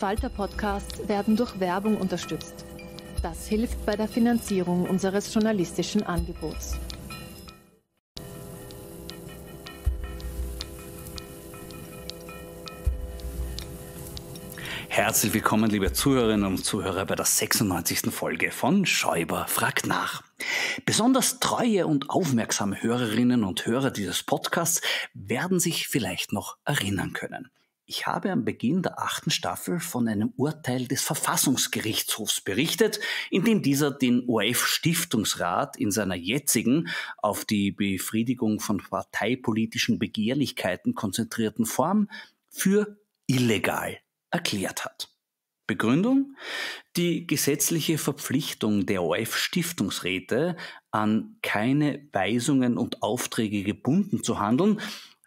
Falter Podcasts werden durch Werbung unterstützt. Das hilft bei der Finanzierung unseres journalistischen Angebots. Herzlich willkommen, liebe Zuhörerinnen und Zuhörer, bei der 96. Folge von Schäuber fragt nach. Besonders treue und aufmerksame Hörerinnen und Hörer dieses Podcasts werden sich vielleicht noch erinnern können. Ich habe am Beginn der achten Staffel von einem Urteil des Verfassungsgerichtshofs berichtet, in dem dieser den ORF-Stiftungsrat in seiner jetzigen, auf die Befriedigung von parteipolitischen Begehrlichkeiten konzentrierten Form für illegal erklärt hat. Begründung? Die gesetzliche Verpflichtung der orf stiftungsräte an keine Weisungen und Aufträge gebunden zu handeln,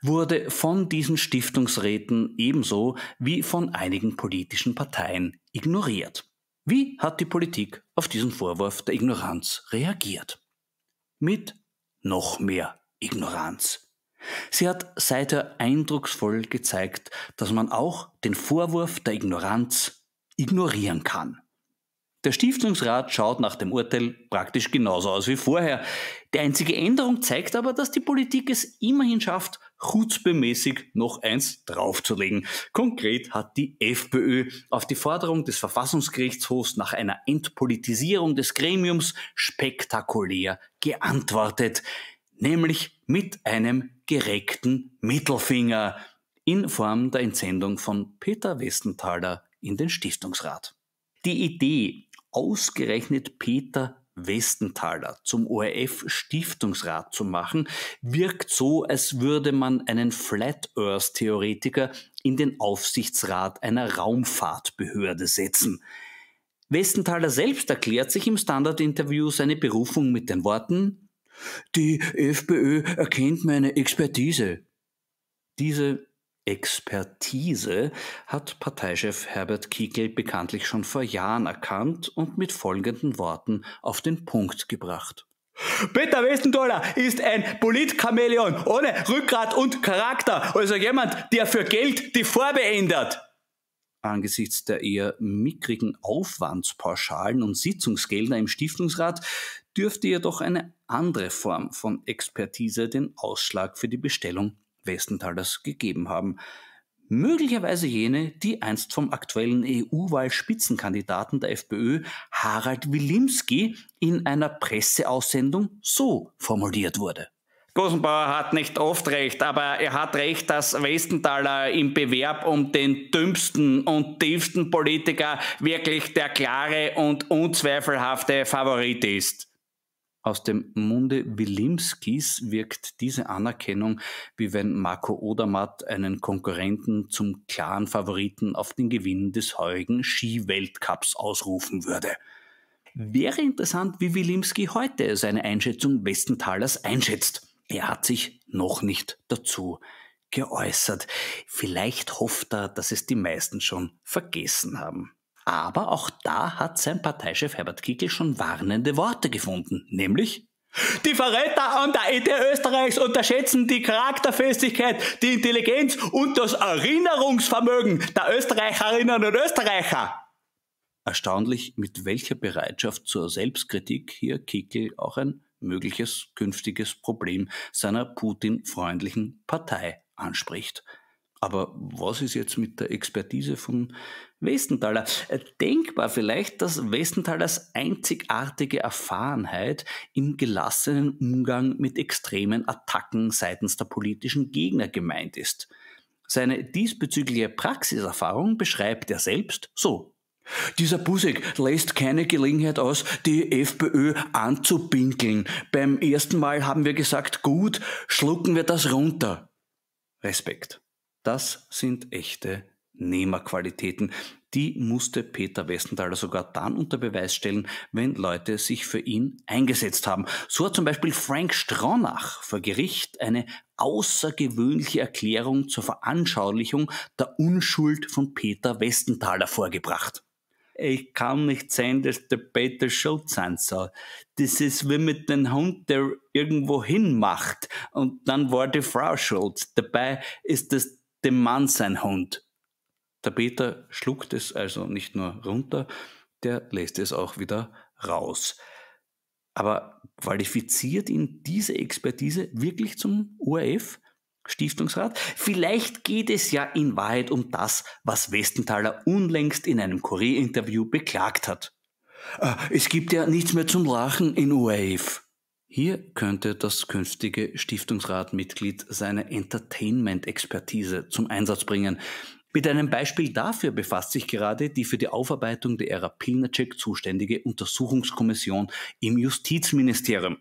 wurde von diesen Stiftungsräten ebenso wie von einigen politischen Parteien ignoriert. Wie hat die Politik auf diesen Vorwurf der Ignoranz reagiert? Mit noch mehr Ignoranz. Sie hat seither eindrucksvoll gezeigt, dass man auch den Vorwurf der Ignoranz ignorieren kann. Der Stiftungsrat schaut nach dem Urteil praktisch genauso aus wie vorher. Die einzige Änderung zeigt aber, dass die Politik es immerhin schafft, chutzbemäßig noch eins draufzulegen. Konkret hat die FPÖ auf die Forderung des Verfassungsgerichtshofs nach einer Entpolitisierung des Gremiums spektakulär geantwortet, nämlich mit einem gereckten Mittelfinger in Form der Entsendung von Peter Westenthaler in den Stiftungsrat. Die Idee, ausgerechnet Peter Westenthaler zum ORF Stiftungsrat zu machen, wirkt so, als würde man einen Flat Earth Theoretiker in den Aufsichtsrat einer Raumfahrtbehörde setzen. Westenthaler selbst erklärt sich im Standard-Interview seine Berufung mit den Worten, die FPÖ erkennt meine Expertise. Diese Expertise hat Parteichef Herbert Kickl bekanntlich schon vor Jahren erkannt und mit folgenden Worten auf den Punkt gebracht. Peter Westendoller ist ein Politchamäleon ohne Rückgrat und Charakter, also jemand, der für Geld die Farbe ändert. Angesichts der eher mickrigen Aufwandspauschalen und Sitzungsgelder im Stiftungsrat dürfte jedoch eine andere Form von Expertise den Ausschlag für die Bestellung Westenthalers gegeben haben. Möglicherweise jene, die einst vom aktuellen EU-Wahlspitzenkandidaten der FPÖ Harald Wilimski in einer Presseaussendung so formuliert wurde. Gosenbauer hat nicht oft recht, aber er hat recht, dass Westenthaler im Bewerb um den dümmsten und tiefsten Politiker wirklich der klare und unzweifelhafte Favorit ist. Aus dem Munde Wilimskis wirkt diese Anerkennung, wie wenn Marco Odermatt einen Konkurrenten zum klaren Favoriten auf den Gewinn des heurigen Skiweltcups ausrufen würde. Wäre interessant, wie Wilimski heute seine Einschätzung Westenthalers einschätzt. Er hat sich noch nicht dazu geäußert. Vielleicht hofft er, dass es die meisten schon vergessen haben. Aber auch da hat sein Parteichef Herbert Kickl schon warnende Worte gefunden, nämlich die Verräter an der Idee Österreichs unterschätzen die Charakterfestigkeit, die Intelligenz und das Erinnerungsvermögen der Österreicherinnen und Österreicher. Erstaunlich, mit welcher Bereitschaft zur Selbstkritik hier Kickel auch ein mögliches künftiges Problem seiner Putin-freundlichen Partei anspricht. Aber was ist jetzt mit der Expertise von Westenthaler? Äh, denkbar vielleicht, dass Westenthalers einzigartige Erfahrenheit im gelassenen Umgang mit extremen Attacken seitens der politischen Gegner gemeint ist. Seine diesbezügliche Praxiserfahrung beschreibt er selbst so. Dieser Busek lässt keine Gelegenheit aus, die FPÖ anzupinkeln. Beim ersten Mal haben wir gesagt, gut, schlucken wir das runter. Respekt. Das sind echte Nehmerqualitäten. Die musste Peter Westenthaler sogar dann unter Beweis stellen, wenn Leute sich für ihn eingesetzt haben. So hat zum Beispiel Frank Stronach vor Gericht eine außergewöhnliche Erklärung zur Veranschaulichung der Unschuld von Peter Westenthaler vorgebracht. Ich kann nicht sein, dass der Peter schuld sein soll. Das ist wie mit dem Hund, der irgendwo hinmacht und dann war die Frau schuld. Dabei ist das dem Mann sein Hund. Der Peter schluckt es also nicht nur runter, der lässt es auch wieder raus. Aber qualifiziert ihn diese Expertise wirklich zum ORF? Stiftungsrat? Vielleicht geht es ja in Wahrheit um das, was Westenthaler unlängst in einem Kurierinterview beklagt hat. Äh, es gibt ja nichts mehr zum Lachen in UAF. Hier könnte das künftige Stiftungsratmitglied seine Entertainment-Expertise zum Einsatz bringen. Mit einem Beispiel dafür befasst sich gerade die für die Aufarbeitung der Ära Pilnacek zuständige Untersuchungskommission im Justizministerium.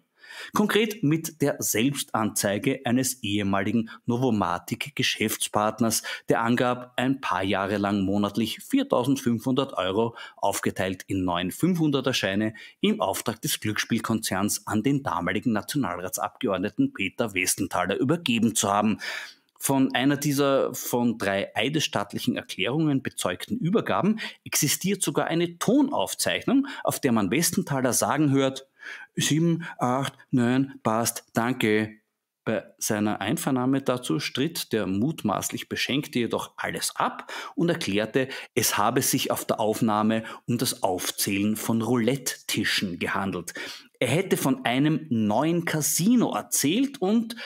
Konkret mit der Selbstanzeige eines ehemaligen Novomatic-Geschäftspartners, der angab, ein paar Jahre lang monatlich 4.500 Euro, aufgeteilt in neun 500er-Scheine, im Auftrag des Glücksspielkonzerns an den damaligen Nationalratsabgeordneten Peter Westenthaler übergeben zu haben. Von einer dieser von drei eidesstaatlichen Erklärungen bezeugten Übergaben existiert sogar eine Tonaufzeichnung, auf der man Westenthaler sagen hört, 7, 8, 9, passt, danke. Bei seiner Einvernahme dazu stritt der mutmaßlich Beschenkte jedoch alles ab und erklärte, es habe sich auf der Aufnahme um das Aufzählen von Roulette-Tischen gehandelt. Er hätte von einem neuen Casino erzählt und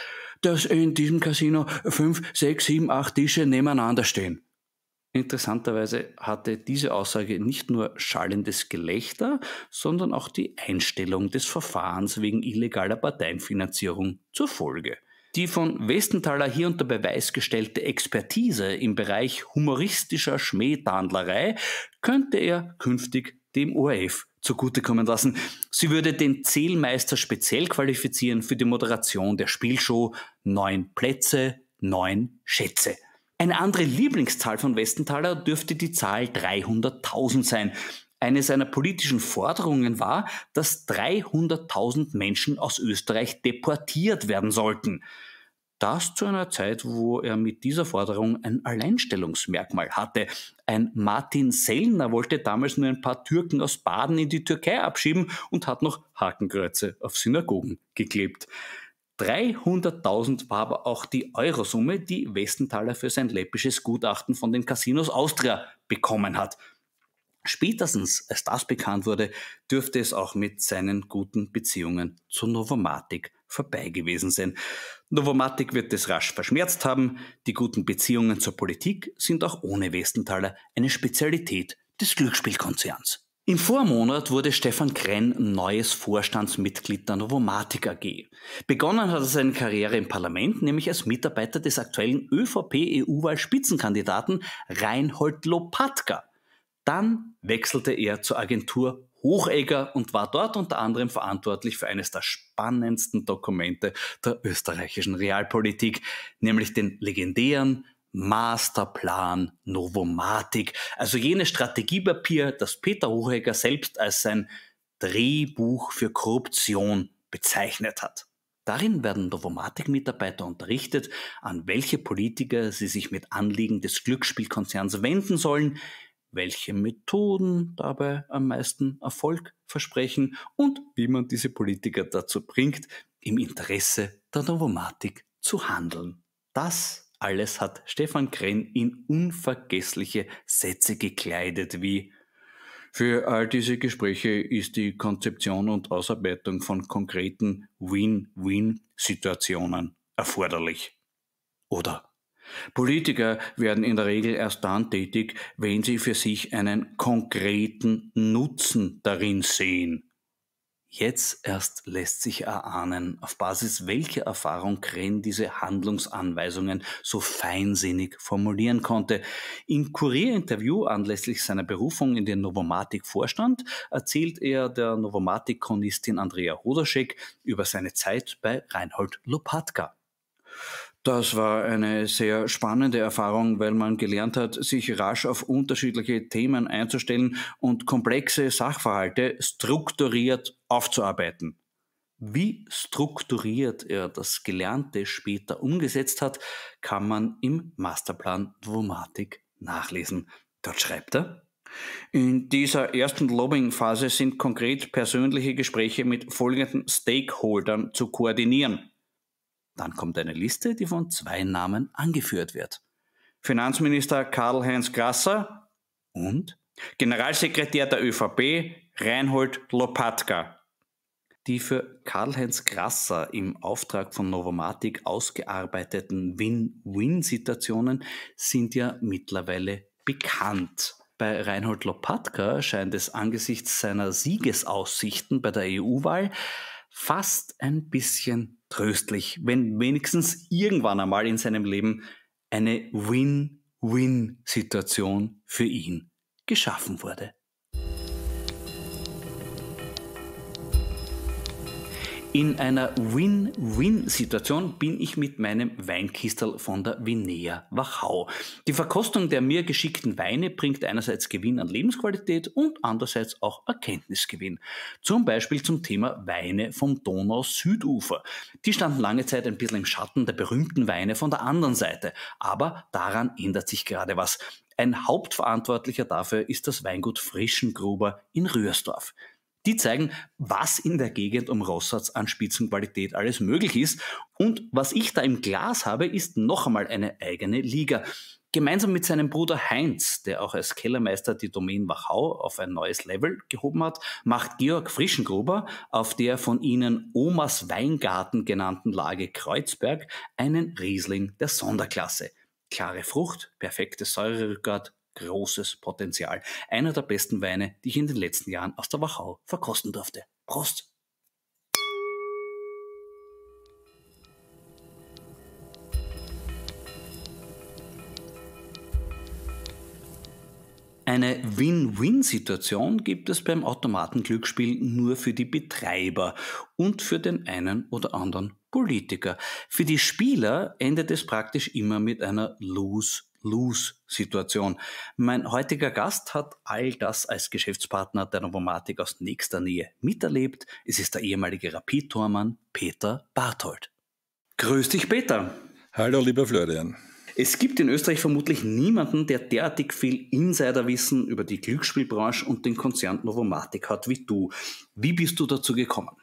dass in diesem Casino 5, 6, 7, 8 Tische nebeneinander stehen. Interessanterweise hatte diese Aussage nicht nur schallendes Gelächter, sondern auch die Einstellung des Verfahrens wegen illegaler Parteienfinanzierung zur Folge. Die von Westenthaler hier unter Beweis gestellte Expertise im Bereich humoristischer Schmähtandlerei könnte er künftig dem ORF zugutekommen lassen. Sie würde den Zählmeister speziell qualifizieren für die Moderation der Spielshow Neun Plätze, neun Schätze. Eine andere Lieblingszahl von Westenthaler dürfte die Zahl 300.000 sein. Eine seiner politischen Forderungen war, dass 300.000 Menschen aus Österreich deportiert werden sollten. Das zu einer Zeit, wo er mit dieser Forderung ein Alleinstellungsmerkmal hatte. Ein Martin Sellner wollte damals nur ein paar Türken aus Baden in die Türkei abschieben und hat noch Hakenkreuze auf Synagogen geklebt. 300.000 war aber auch die Eurosumme, die Westenthaler für sein läppisches Gutachten von den Casinos Austria bekommen hat. Spätestens, als das bekannt wurde, dürfte es auch mit seinen guten Beziehungen zu Novomatic vorbei gewesen sein. Novomatic wird es rasch verschmerzt haben. Die guten Beziehungen zur Politik sind auch ohne Westenthaler eine Spezialität des Glücksspielkonzerns. Im Vormonat wurde Stefan Krenn neues Vorstandsmitglied der Novomatic AG. Begonnen hat er seine Karriere im Parlament, nämlich als Mitarbeiter des aktuellen ÖVP-EU-Wahlspitzenkandidaten Reinhold Lopatka. Dann wechselte er zur Agentur Hochegger und war dort unter anderem verantwortlich für eines der spannendsten Dokumente der österreichischen Realpolitik, nämlich den legendären Masterplan Novomatik. Also jenes Strategiepapier, das Peter Hochegger selbst als sein Drehbuch für Korruption bezeichnet hat. Darin werden Novomatic-Mitarbeiter unterrichtet, an welche Politiker sie sich mit Anliegen des Glücksspielkonzerns wenden sollen, welche Methoden dabei am meisten Erfolg versprechen und wie man diese Politiker dazu bringt, im Interesse der Novomatic zu handeln. Das alles hat Stefan Krenn in unvergessliche Sätze gekleidet wie Für all diese Gespräche ist die Konzeption und Ausarbeitung von konkreten Win-Win-Situationen erforderlich. Oder Politiker werden in der Regel erst dann tätig, wenn sie für sich einen konkreten Nutzen darin sehen. Jetzt erst lässt sich erahnen, auf Basis welcher Erfahrung Krenn diese Handlungsanweisungen so feinsinnig formulieren konnte. Im Kurierinterview anlässlich seiner Berufung in den Novomatic-Vorstand erzählt er der Novomatic-Chronistin Andrea Hodaschek über seine Zeit bei Reinhold Lopatka. Das war eine sehr spannende Erfahrung, weil man gelernt hat, sich rasch auf unterschiedliche Themen einzustellen und komplexe Sachverhalte strukturiert aufzuarbeiten. Wie strukturiert er das Gelernte später umgesetzt hat, kann man im Masterplan Dwomatik nachlesen. Dort schreibt er, in dieser ersten Lobbying-Phase sind konkret persönliche Gespräche mit folgenden Stakeholdern zu koordinieren. Dann kommt eine Liste, die von zwei Namen angeführt wird. Finanzminister Karl-Heinz Grasser und Generalsekretär der ÖVP Reinhold Lopatka. Die für Karl-Heinz Grasser im Auftrag von Novomatic ausgearbeiteten Win-Win-Situationen sind ja mittlerweile bekannt. Bei Reinhold Lopatka scheint es angesichts seiner Siegesaussichten bei der EU-Wahl fast ein bisschen tröstlich, wenn wenigstens irgendwann einmal in seinem Leben eine Win-Win-Situation für ihn geschaffen wurde. In einer Win-Win-Situation bin ich mit meinem Weinkistel von der Vinea Wachau. Die Verkostung der mir geschickten Weine bringt einerseits Gewinn an Lebensqualität und andererseits auch Erkenntnisgewinn. Zum Beispiel zum Thema Weine vom Donau-Südufer. Die standen lange Zeit ein bisschen im Schatten der berühmten Weine von der anderen Seite. Aber daran ändert sich gerade was. Ein Hauptverantwortlicher dafür ist das Weingut Frischengruber in Rührsdorf die zeigen, was in der Gegend um Rossatz an Spitzenqualität alles möglich ist. Und was ich da im Glas habe, ist noch einmal eine eigene Liga. Gemeinsam mit seinem Bruder Heinz, der auch als Kellermeister die Domain Wachau auf ein neues Level gehoben hat, macht Georg Frischengruber auf der von ihnen Omas Weingarten genannten Lage Kreuzberg einen Riesling der Sonderklasse. Klare Frucht, perfektes Säurerückgrat, großes Potenzial. Einer der besten Weine, die ich in den letzten Jahren aus der Wachau verkosten durfte. Prost! Eine Win-Win-Situation gibt es beim Automatenglücksspiel nur für die Betreiber und für den einen oder anderen Politiker. Für die Spieler endet es praktisch immer mit einer Lose Win-Lose-Situation. Mein heutiger Gast hat all das als Geschäftspartner der Novomatic aus nächster Nähe miterlebt. Es ist der ehemalige Rapid-Tormann Peter Barthold. Grüß dich, Peter. Hallo, lieber Florian. Es gibt in Österreich vermutlich niemanden, der derartig viel Insiderwissen über die Glücksspielbranche und den Konzern Novomatic hat wie du. Wie bist du dazu gekommen?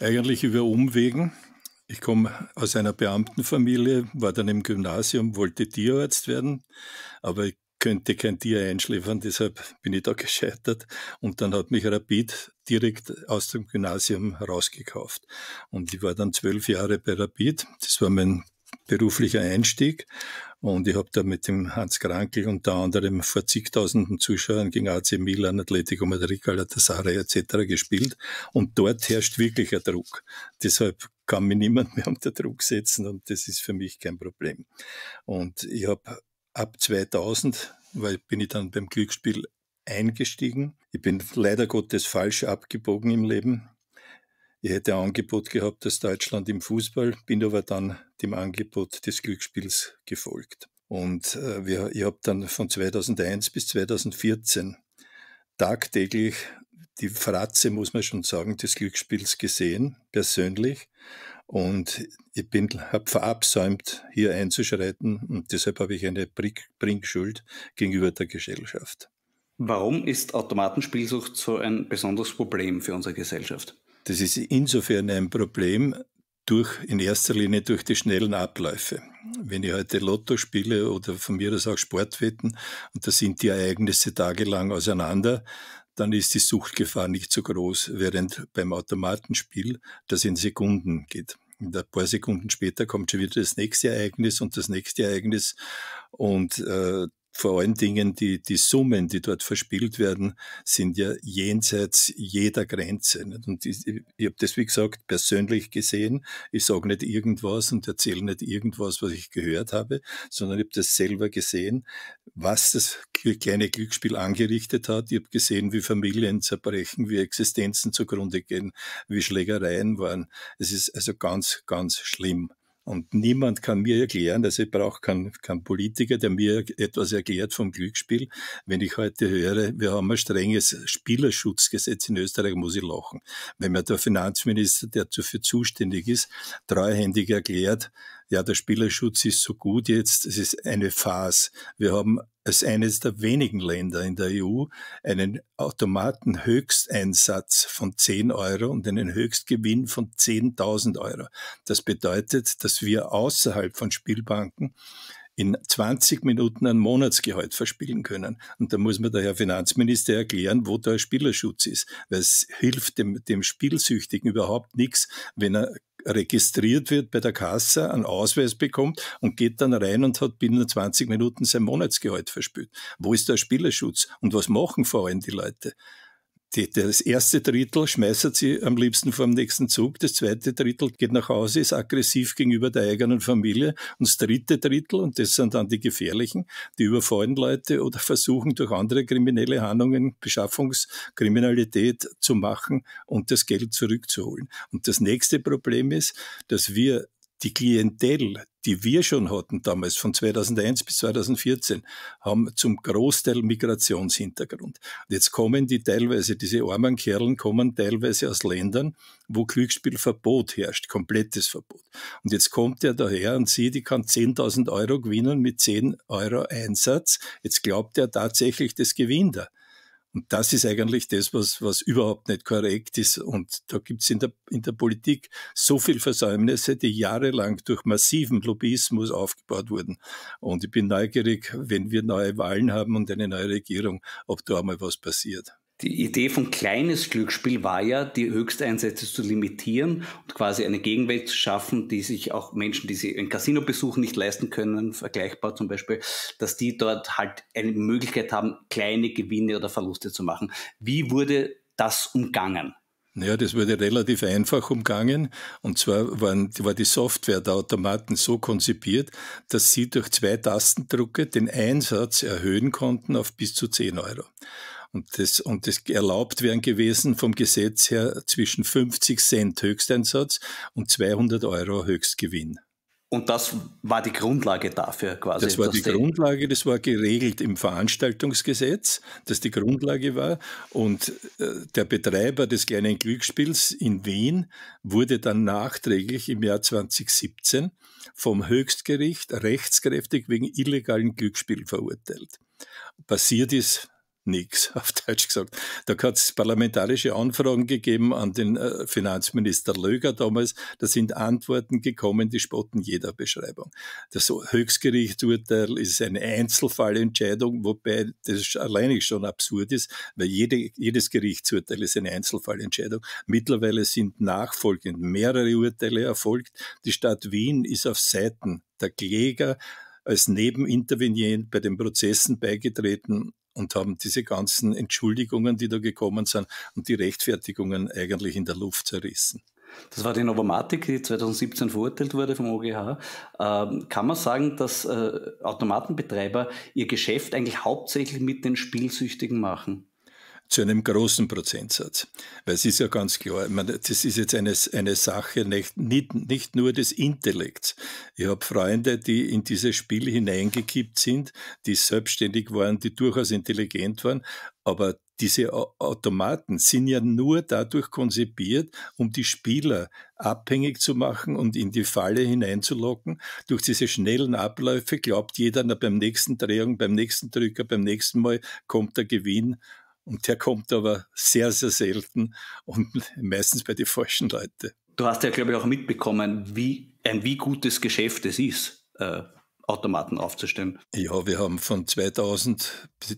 Eigentlich über Umwegen. Ich komme aus einer Beamtenfamilie, war dann im Gymnasium, wollte Tierarzt werden, aber ich könnte kein Tier einschläfern, deshalb bin ich da gescheitert. Und dann hat mich Rapid direkt aus dem Gymnasium rausgekauft. Und ich war dann zwölf Jahre bei Rapid. Das war mein beruflicher Einstieg. Und ich habe da mit dem Hans Krankel unter anderem vor zigtausenden Zuschauern gegen AC Milan, Atletico Madrid, Galatasaray etc. gespielt. Und dort herrscht wirklicher Druck. Deshalb kann mich niemand mehr unter Druck setzen und das ist für mich kein Problem. Und ich habe ab 2000, weil bin ich dann beim Glücksspiel eingestiegen. Ich bin leider Gottes falsch abgebogen im Leben. Ich hätte ein Angebot gehabt aus Deutschland im Fußball, bin aber dann dem Angebot des Glücksspiels gefolgt. Und äh, wir, ich habe dann von 2001 bis 2014 tagtäglich die Fratze, muss man schon sagen, des Glücksspiels gesehen, persönlich. Und ich habe verabsäumt, hier einzuschreiten und deshalb habe ich eine Bringschuld gegenüber der Gesellschaft. Warum ist Automatenspielsucht so ein besonderes Problem für unsere Gesellschaft? Das ist insofern ein Problem, durch, in erster Linie durch die schnellen Abläufe. Wenn ich heute Lotto spiele oder von mir aus auch Sportwetten und da sind die Ereignisse tagelang auseinander, dann ist die Suchtgefahr nicht so groß, während beim Automatenspiel das in Sekunden geht. Und ein paar Sekunden später kommt schon wieder das nächste Ereignis und das nächste Ereignis und äh, vor allen Dingen die, die Summen, die dort verspielt werden, sind ja jenseits jeder Grenze. Und ich, ich habe das, wie gesagt, persönlich gesehen. Ich sage nicht irgendwas und erzähle nicht irgendwas, was ich gehört habe, sondern ich habe das selber gesehen, was das kleine Glücksspiel angerichtet hat. Ich habe gesehen, wie Familien zerbrechen, wie Existenzen zugrunde gehen, wie Schlägereien waren. Es ist also ganz, ganz schlimm. Und niemand kann mir erklären, also ich brauche keinen, keinen Politiker, der mir etwas erklärt vom Glücksspiel. Wenn ich heute höre, wir haben ein strenges Spielerschutzgesetz in Österreich, muss ich lachen. Wenn mir der Finanzminister, der dafür zuständig ist, treuhändig erklärt, ja, der Spielerschutz ist so gut jetzt, es ist eine Farce. Wir haben als eines der wenigen Länder in der EU einen Automatenhöchsteinsatz von 10 Euro und einen Höchstgewinn von 10.000 Euro. Das bedeutet, dass wir außerhalb von Spielbanken in 20 Minuten ein Monatsgehalt verspielen können. Und da muss man der Herr Finanzminister erklären, wo der Spielerschutz ist. Weil es hilft dem, dem Spielsüchtigen überhaupt nichts, wenn er registriert wird bei der Kasse, einen Ausweis bekommt und geht dann rein und hat binnen 20 Minuten sein Monatsgehalt verspült. Wo ist der Spielerschutz? Und was machen vor allem die Leute? die, das erste Drittel schmeißt sie am liebsten vor dem nächsten Zug, das zweite Drittel geht nach Hause, ist aggressiv gegenüber der eigenen Familie und das dritte Drittel, und das sind dann die Gefährlichen, die überfallen Leute oder versuchen durch andere kriminelle Handlungen Beschaffungskriminalität zu machen und das Geld zurückzuholen. Und das nächste Problem ist, dass wir die Klientel, die wir schon hatten damals von 2001 bis 2014, haben zum Großteil Migrationshintergrund. Jetzt kommen die teilweise, diese armen Kerlen kommen teilweise aus Ländern, wo Glücksspielverbot herrscht, komplettes Verbot. Und jetzt kommt er daher und sieht, ich kann 10.000 Euro gewinnen mit 10 Euro Einsatz. Jetzt glaubt er tatsächlich, das gewinnt er. Und das ist eigentlich das, was, was überhaupt nicht korrekt ist. Und da gibt's in der, in der Politik so viel Versäumnisse, die jahrelang durch massiven Lobbyismus aufgebaut wurden. Und ich bin neugierig, wenn wir neue Wahlen haben und eine neue Regierung, ob da mal was passiert. Die Idee von kleines Glücksspiel war ja, die Höchsteinsätze zu limitieren und quasi eine Gegenwelt zu schaffen, die sich auch Menschen, die sie ein Casino besuchen, nicht leisten können, vergleichbar zum Beispiel, dass die dort halt eine Möglichkeit haben, kleine Gewinne oder Verluste zu machen. Wie wurde das umgangen? Ja, das wurde relativ einfach umgangen. Und zwar waren, war die Software der Automaten so konzipiert, dass sie durch zwei Tastendrucke den Einsatz erhöhen konnten auf bis zu 10 Euro und das, und das erlaubt wären gewesen vom Gesetz her zwischen 50 Cent Höchsteinsatz und 200 Euro Höchstgewinn. Und das war die Grundlage dafür quasi. Das war die Grundlage, das war geregelt im Veranstaltungsgesetz, dass die Grundlage war. Und äh, der Betreiber des kleinen Glücksspiels in Wien wurde dann nachträglich im Jahr 2017 vom Höchstgericht rechtskräftig wegen illegalen Glücksspiel verurteilt. Passiert ist nichts, auf Deutsch gesagt. Da hat es parlamentarische Anfragen gegeben an den äh, Finanzminister Löger damals. Da sind Antworten gekommen, die spotten jeder Beschreibung. Das Höchstgerichtsurteil ist eine Einzelfallentscheidung, wobei das alleine schon absurd ist, weil jede, jedes Gerichtsurteil ist eine Einzelfallentscheidung. Mittlerweile sind nachfolgend mehrere Urteile erfolgt. Die Stadt Wien ist auf Seiten der Kläger als Nebenintervenient bei den Prozessen beigetreten und haben diese ganzen Entschuldigungen, die da gekommen sind und die Rechtfertigungen eigentlich in der Luft zerrissen. Das war die Novomatic, die 2017 verurteilt wurde vom OGH. Ähm, kann man sagen, dass äh, Automatenbetreiber ihr Geschäft eigentlich hauptsächlich mit den Spielsüchtigen machen? zu einem großen Prozentsatz. Weil es ist ja ganz klar, meine, das ist jetzt eine, eine Sache nicht, nicht, nicht nur des Intellekts. Ich habe Freunde, die in dieses Spiel hineingekippt sind, die selbstständig waren, die durchaus intelligent waren, aber diese Automaten sind ja nur dadurch konzipiert, um die Spieler abhängig zu machen und in die Falle hineinzulocken. Durch diese schnellen Abläufe glaubt jeder, na, beim nächsten Drehung, beim nächsten Drücker, beim nächsten Mal kommt der Gewinn und der kommt aber sehr, sehr selten und meistens bei den falschen Leuten. Du hast ja, glaube ich, auch mitbekommen, wie ein wie gutes Geschäft es ist, äh, Automaten aufzustellen. Ja, wir haben von 2000, äh,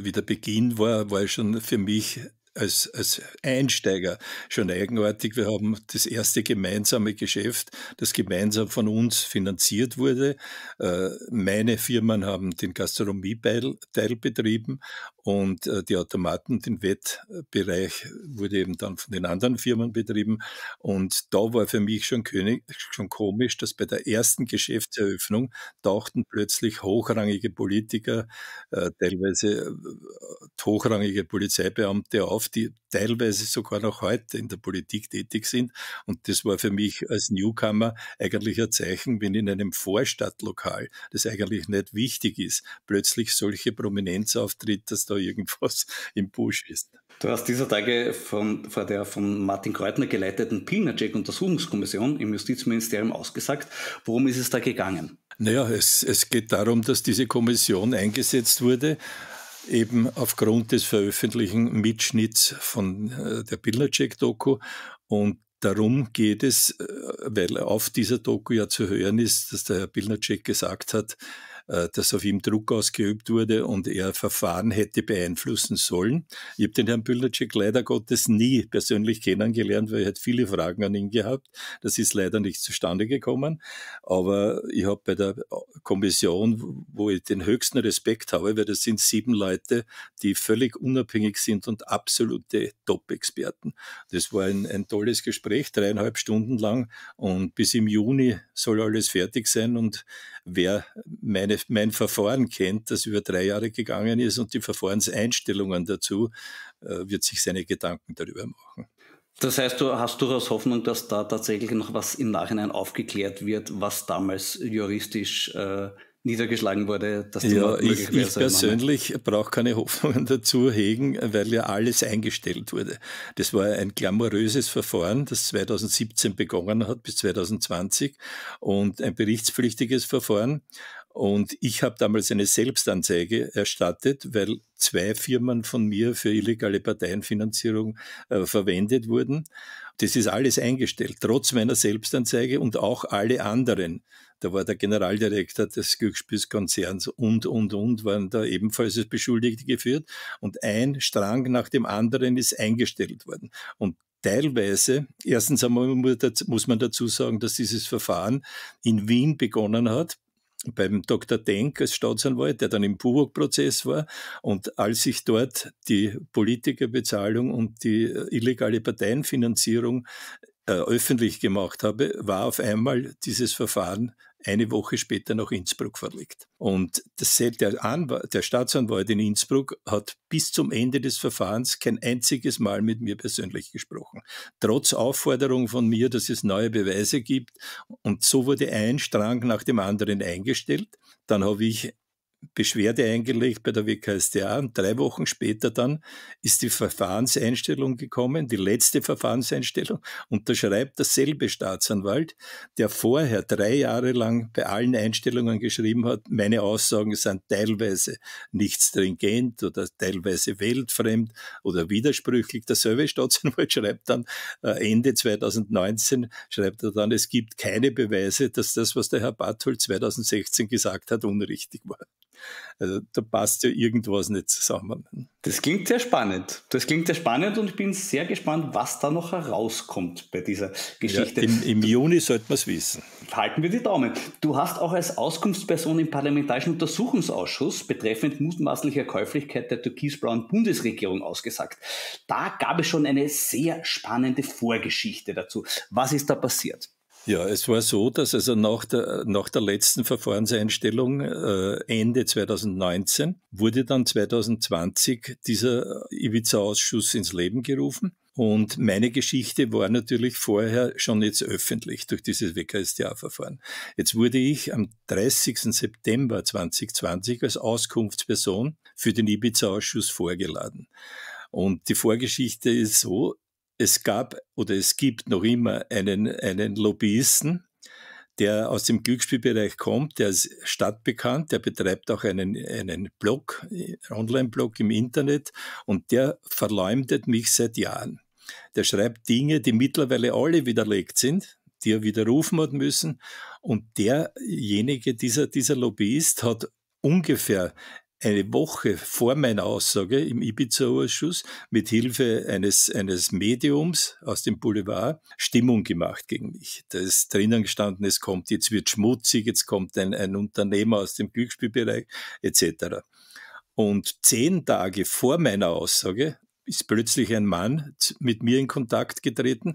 wie der Beginn war, war schon für mich als, als, Einsteiger schon eigenartig. Wir haben das erste gemeinsame Geschäft, das gemeinsam von uns finanziert wurde. Äh, meine Firmen haben den Gastronomie-Teil betrieben und äh, die Automaten, den Wettbereich wurde eben dann von den anderen Firmen betrieben. Und da war für mich schon, König, schon komisch, dass bei der ersten Geschäftseröffnung tauchten plötzlich hochrangige Politiker, äh, teilweise äh, äh hochrangige Polizeibeamte auf, die teilweise sogar noch heute in der Politik tätig sind. Und das war für mich als Newcomer eigentlich ein Zeichen, wenn in einem Vorstadtlokal, das eigentlich nicht wichtig ist, plötzlich solche Prominenz auftritt, dass da irgendwas im Busch ist. Du hast dieser Tage von, vor der von Martin Kreutner geleiteten Pilnacek-Untersuchungskommission im Justizministerium ausgesagt. Worum ist es da gegangen? Naja, es, es geht darum, dass diese Kommission eingesetzt wurde, eben aufgrund des veröffentlichten Mitschnitts von äh, der Pilnacek-Doku. Und darum geht es, äh, weil auf dieser Doku ja zu hören ist, dass der Herr Pilnacek gesagt hat, äh, dass auf ihm Druck ausgeübt wurde und er Verfahren hätte beeinflussen sollen. Ich habe den Herrn Bülnacek leider Gottes nie persönlich kennengelernt, weil ich halt viele Fragen an ihn gehabt. Das ist leider nicht zustande gekommen. Aber ich habe bei der Kommission, wo ich den höchsten Respekt habe, weil das sind sieben Leute, die völlig unabhängig sind und absolute Top-Experten. Das war ein, ein tolles Gespräch, dreieinhalb Stunden lang. Und bis im Juni soll alles fertig sein. Und wer meine, mein Verfahren kennt, das über drei Jahre gegangen ist und die Verfahrenseinstellungen dazu, äh, wird sich seine Gedanken darüber machen. Das heißt, du hast durchaus Hoffnung, dass da tatsächlich noch was im Nachhinein aufgeklärt wird, was damals juristisch äh, niedergeschlagen wurde, dass die ja, ich, ich persönlich brauche keine Hoffnungen dazu hegen, weil ja alles eingestellt wurde. Das war ein glamouröses Verfahren, das 2017 begonnen hat bis 2020 und ein berichtspflichtiges Verfahren. Und ich habe damals eine Selbstanzeige erstattet, weil zwei Firmen von mir für illegale Parteienfinanzierung äh, verwendet wurden. Das ist alles eingestellt, trotz meiner Selbstanzeige und auch alle anderen da war der Generaldirektor des Glücksspielskonzerns und, und, und waren da ebenfalls als Beschuldigte geführt. Und ein Strang nach dem anderen ist eingestellt worden. Und teilweise, erstens einmal muss man dazu sagen, dass dieses Verfahren in Wien begonnen hat, beim Dr. Denk als Staatsanwalt, der dann im Buwok-Prozess war. Und als sich dort die Politikerbezahlung und die äh, illegale Parteienfinanzierung äh, öffentlich gemacht habe, war auf einmal dieses Verfahren eine Woche später nach Innsbruck verlegt. Und das, der, der Staatsanwalt in Innsbruck hat bis zum Ende des Verfahrens kein einziges Mal mit mir persönlich gesprochen. Trotz Aufforderung von mir, dass es neue Beweise gibt. Und so wurde ein Strang nach dem anderen eingestellt. Dann habe ich Beschwerde eingelegt bei der WKSDA und drei Wochen später dann ist die Verfahrenseinstellung gekommen, die letzte Verfahrenseinstellung, und da schreibt derselbe Staatsanwalt, der vorher drei Jahre lang bei allen Einstellungen geschrieben hat, meine Aussagen sind teilweise nicht stringent oder teilweise weltfremd oder widersprüchlich. Derselbe Staatsanwalt schreibt dann äh, Ende 2019, schreibt er dann, es gibt keine Beweise, dass das, was der Herr Barthold 2016 gesagt hat, unrichtig war. Also da passt ja irgendwas nicht zusammen. Das klingt sehr spannend. Das klingt sehr spannend und ich bin sehr gespannt, was da noch herauskommt bei dieser Geschichte. Ja, im, Im Juni sollte man es wissen. Halten wir die Daumen. Du hast auch als Auskunftsperson im Parlamentarischen Untersuchungsausschuss betreffend mutmaßlicher Käuflichkeit der türkisblauen Bundesregierung ausgesagt. Da gab es schon eine sehr spannende Vorgeschichte dazu. Was ist da passiert? Ja, es war so, dass also nach der, nach der letzten Verfahrenseinstellung äh, Ende 2019 wurde dann 2020 dieser Ibiza-Ausschuss ins Leben gerufen. Und meine Geschichte war natürlich vorher schon jetzt öffentlich durch dieses WKStA-Verfahren. Jetzt wurde ich am 30. September 2020 als Auskunftsperson für den Ibiza-Ausschuss vorgeladen. Und die Vorgeschichte ist so, es gab oder es gibt noch immer einen, einen Lobbyisten, der aus dem Glücksspielbereich kommt, der ist stadtbekannt, der betreibt auch einen, einen Blog, äh, Online-Blog im Internet und der verleumdet mich seit Jahren. Der schreibt Dinge, die mittlerweile alle widerlegt sind, die er widerrufen hat müssen und derjenige, dieser, dieser Lobbyist hat ungefähr eine Woche vor meiner Aussage im Ibiza-Ausschuss mit Hilfe eines, eines Mediums aus dem Boulevard Stimmung gemacht gegen mich. Da ist drinnen gestanden, es kommt, jetzt wird schmutzig, jetzt kommt ein, ein Unternehmer aus dem Glücksspielbereich etc. Und zehn Tage vor meiner Aussage ist plötzlich ein Mann mit mir in Kontakt getreten,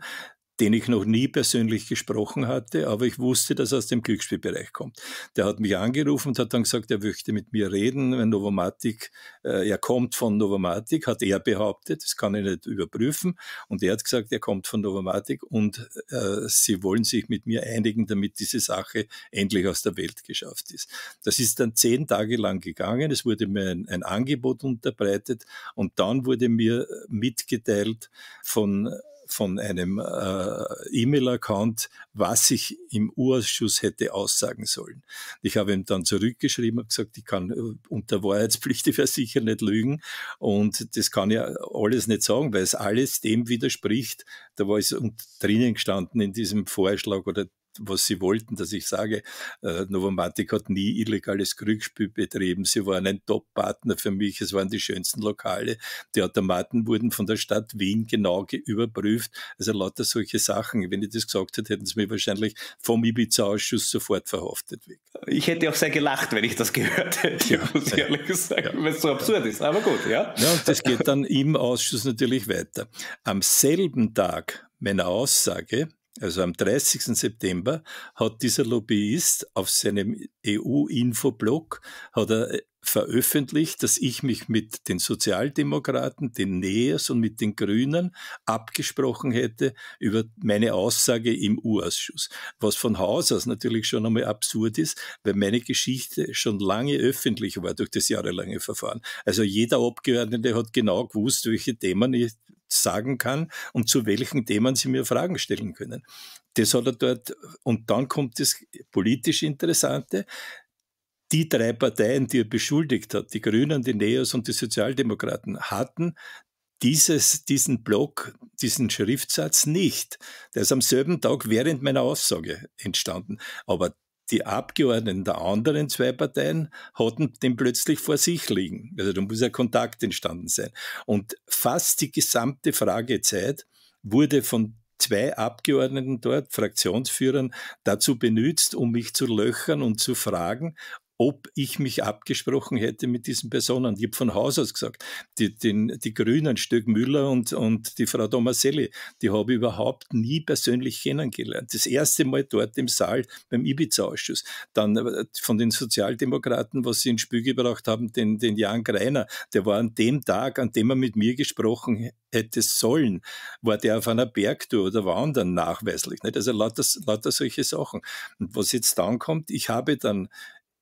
den ich noch nie persönlich gesprochen hatte, aber ich wusste, dass er aus dem Glücksspielbereich kommt. Der hat mich angerufen und hat dann gesagt, er möchte mit mir reden, wenn Novomatic, äh, er kommt von Novomatic, hat er behauptet, das kann ich nicht überprüfen. Und er hat gesagt, er kommt von Novomatic und äh, sie wollen sich mit mir einigen, damit diese Sache endlich aus der Welt geschafft ist. Das ist dann zehn Tage lang gegangen, es wurde mir ein, ein Angebot unterbreitet und dann wurde mir mitgeteilt von von einem äh, E-Mail-Account, was ich im Urschuss hätte aussagen sollen. Ich habe ihm dann zurückgeschrieben und gesagt, ich kann äh, unter Wahrheitspflicht ich sicher nicht lügen und das kann ja alles nicht sagen, weil es alles dem widerspricht. Da war es drinnen gestanden in diesem Vorschlag oder was sie wollten, dass ich sage, äh, Novomatic hat nie illegales Glücksspiel betrieben. Sie waren ein Top-Partner für mich. Es waren die schönsten Lokale. Die Automaten wurden von der Stadt Wien genau überprüft. Also lauter solche Sachen. Wenn ich das gesagt hätte, hätten sie mich wahrscheinlich vom Ibiza-Ausschuss sofort verhaftet. Ich hätte auch sehr gelacht, wenn ich das gehört hätte, ja. muss ich ehrlich sagen, ja. weil es so absurd ist. Aber gut, ja. Ja, und das geht dann im Ausschuss natürlich weiter. Am selben Tag meiner Aussage also am 30. September, hat dieser Lobbyist auf seinem EU-Infoblog hat er äh, veröffentlicht, dass ich mich mit den Sozialdemokraten, den Nähers und mit den Grünen abgesprochen hätte über meine Aussage im U-Ausschuss. Was von Haus aus natürlich schon einmal absurd ist, weil meine Geschichte schon lange öffentlich war durch das jahrelange Verfahren. Also jeder Abgeordnete hat genau gewusst, welche Themen ich sagen kann und zu welchen Themen sie mir Fragen stellen können. Das hat er dort, und dann kommt das politisch Interessante die drei Parteien, die er beschuldigt hat, die Grünen, die Neos und die Sozialdemokraten, hatten dieses, diesen Block, diesen Schriftsatz nicht. Der ist am selben Tag während meiner Aussage entstanden. Aber die Abgeordneten der anderen zwei Parteien hatten den plötzlich vor sich liegen. Also da muss ein Kontakt entstanden sein. Und fast die gesamte Fragezeit wurde von zwei Abgeordneten dort, Fraktionsführern, dazu benutzt, um mich zu löchern und zu fragen, ob ich mich abgesprochen hätte mit diesen Personen. Ich habe von Haus aus gesagt, die, den, die Grünen, Stöck Müller und, und die Frau Domaselli, die habe ich überhaupt nie persönlich kennengelernt. Das erste Mal dort im Saal beim Ibiza-Ausschuss. Dann äh, von den Sozialdemokraten, was sie ins Spiel gebracht haben, den, den Jan Greiner, der war an dem Tag, an dem er mit mir gesprochen hätte sollen, war der auf einer Bergtour oder wandern nachweislich. Nicht? Also lauter, lauter solche Sachen. Und was jetzt dann kommt, ich habe dann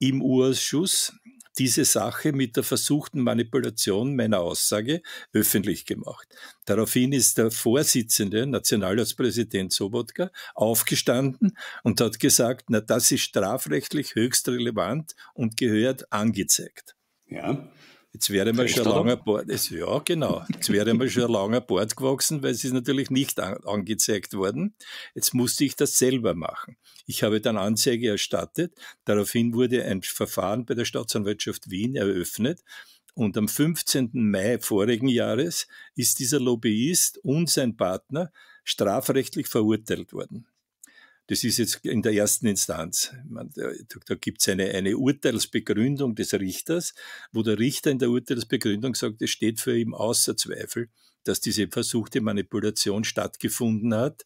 im Urschuss diese Sache mit der versuchten Manipulation meiner Aussage öffentlich gemacht. Daraufhin ist der Vorsitzende, Nationalratspräsident Sobotka, aufgestanden und hat gesagt, na, das ist strafrechtlich höchst relevant und gehört angezeigt. Ja. Jetzt wäre man schon lange Bart, ja genau, jetzt wäre mal schon lange Bart gewachsen, weil es ist natürlich nicht an, angezeigt worden. Jetzt musste ich das selber machen. Ich habe dann Anzeige erstattet. Daraufhin wurde ein Verfahren bei der Staatsanwaltschaft Wien eröffnet. Und am 15. Mai vorigen Jahres ist dieser Lobbyist und sein Partner strafrechtlich verurteilt worden. Das ist jetzt in der ersten Instanz. Meine, da da gibt es eine, eine Urteilsbegründung des Richters, wo der Richter in der Urteilsbegründung sagt, es steht für ihn außer Zweifel, dass diese versuchte Manipulation stattgefunden hat.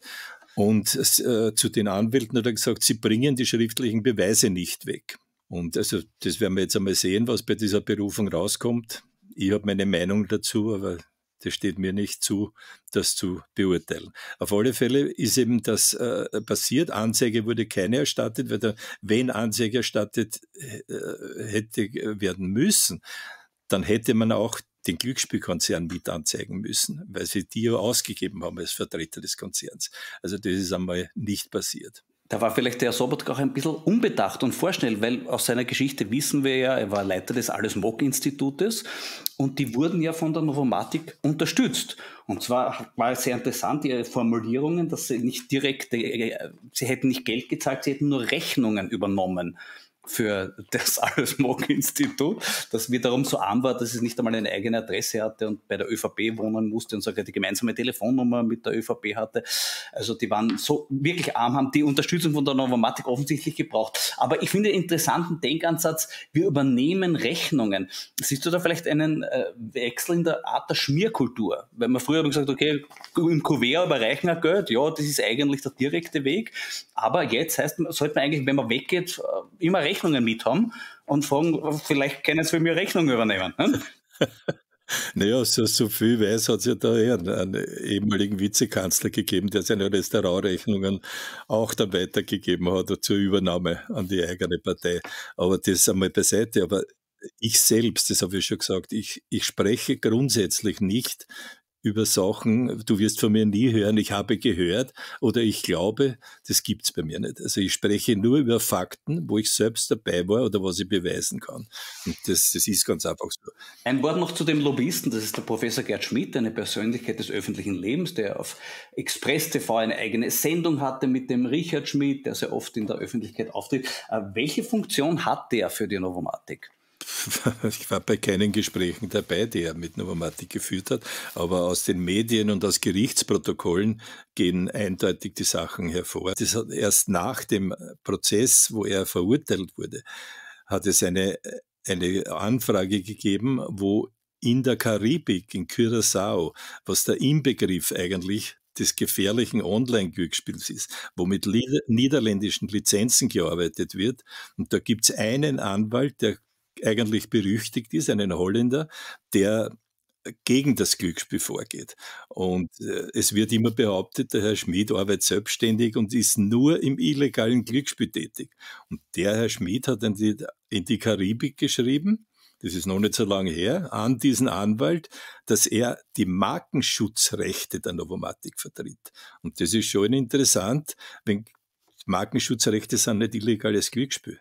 Und äh, zu den Anwälten hat er gesagt, sie bringen die schriftlichen Beweise nicht weg. Und also das werden wir jetzt einmal sehen, was bei dieser Berufung rauskommt. Ich habe meine Meinung dazu, aber das steht mir nicht zu, das zu beurteilen. Auf alle Fälle ist eben das äh, passiert. Anzeige wurde keine erstattet, weil der, wenn Anzeige erstattet äh, hätte äh, werden müssen, dann hätte man auch den Glücksspielkonzern mit anzeigen müssen, weil sie die ausgegeben haben als Vertreter des Konzerns. Also das ist einmal nicht passiert. Da war vielleicht der Sobotka auch ein bisschen unbedacht und vorschnell, weil aus seiner Geschichte wissen wir ja, er war Leiter des alles Mock institutes und die wurden ja von der Novomatik unterstützt. Und zwar war es sehr interessant, ihre Formulierungen, dass sie nicht direkt, äh, äh, sie hätten nicht Geld gezahlt, sie hätten nur Rechnungen übernommen für das alles Morgan Institut, das wiederum so arm war, dass es nicht einmal eine eigene Adresse hatte und bei der ÖVP wohnen musste und sogar die gemeinsame Telefonnummer mit der ÖVP hatte. Also die waren so wirklich arm, haben die Unterstützung von der Novomatic offensichtlich gebraucht. Aber ich finde einen interessanten Denkansatz, wir übernehmen Rechnungen. Siehst du da vielleicht einen äh, Wechsel in der Art der Schmierkultur? Weil man früher gesagt okay, im Kuvert überreichen wir Geld, ja, das ist eigentlich der direkte Weg. Aber jetzt heißt, sollte man eigentlich, wenn man weggeht, äh, immer rechnen Rechnungen mit haben und fragen, vielleicht können sie mir Rechnungen übernehmen. Ne? Naja, so, so viel weiß hat es ja da eher einen ehemaligen Vizekanzler gegeben, der seine Restaurantrechnungen auch dann weitergegeben hat zur Übernahme an die eigene Partei. Aber das einmal beiseite. Aber ich selbst, das habe ich schon gesagt, ich, ich spreche grundsätzlich nicht über Sachen, du wirst von mir nie hören, ich habe gehört oder ich glaube, das gibt's bei mir nicht. Also ich spreche nur über Fakten, wo ich selbst dabei war oder was ich beweisen kann. Und das, das ist ganz einfach so. Ein Wort noch zu dem Lobbyisten, das ist der Professor Gerd Schmidt, eine Persönlichkeit des öffentlichen Lebens, der auf Express TV eine eigene Sendung hatte mit dem Richard Schmidt, der sehr oft in der Öffentlichkeit auftritt. Äh, welche Funktion hat der für die Novomatik? ich war bei keinen Gesprächen dabei, die er mit Novomatic geführt hat, aber aus den Medien und aus Gerichtsprotokollen gehen eindeutig die Sachen hervor. Das hat erst nach dem Prozess, wo er verurteilt wurde, hat es eine, eine Anfrage gegeben, wo in der Karibik, in Curaçao, was der Inbegriff eigentlich des gefährlichen Online-Glücksspiels ist, wo mit niederländischen Lizenzen gearbeitet wird. Und da gibt es einen Anwalt, der eigentlich berüchtigt ist, einen Holländer, der gegen das Glücksspiel vorgeht. Und äh, es wird immer behauptet, der Herr Schmid arbeitet selbstständig und ist nur im illegalen Glücksspiel tätig. Und der Herr Schmid hat in die, in die Karibik geschrieben, das ist noch nicht so lange her, an diesen Anwalt, dass er die Markenschutzrechte der Novomatik vertritt. Und das ist schon interessant, wenn Markenschutzrechte sind nicht illegales Glücksspiel.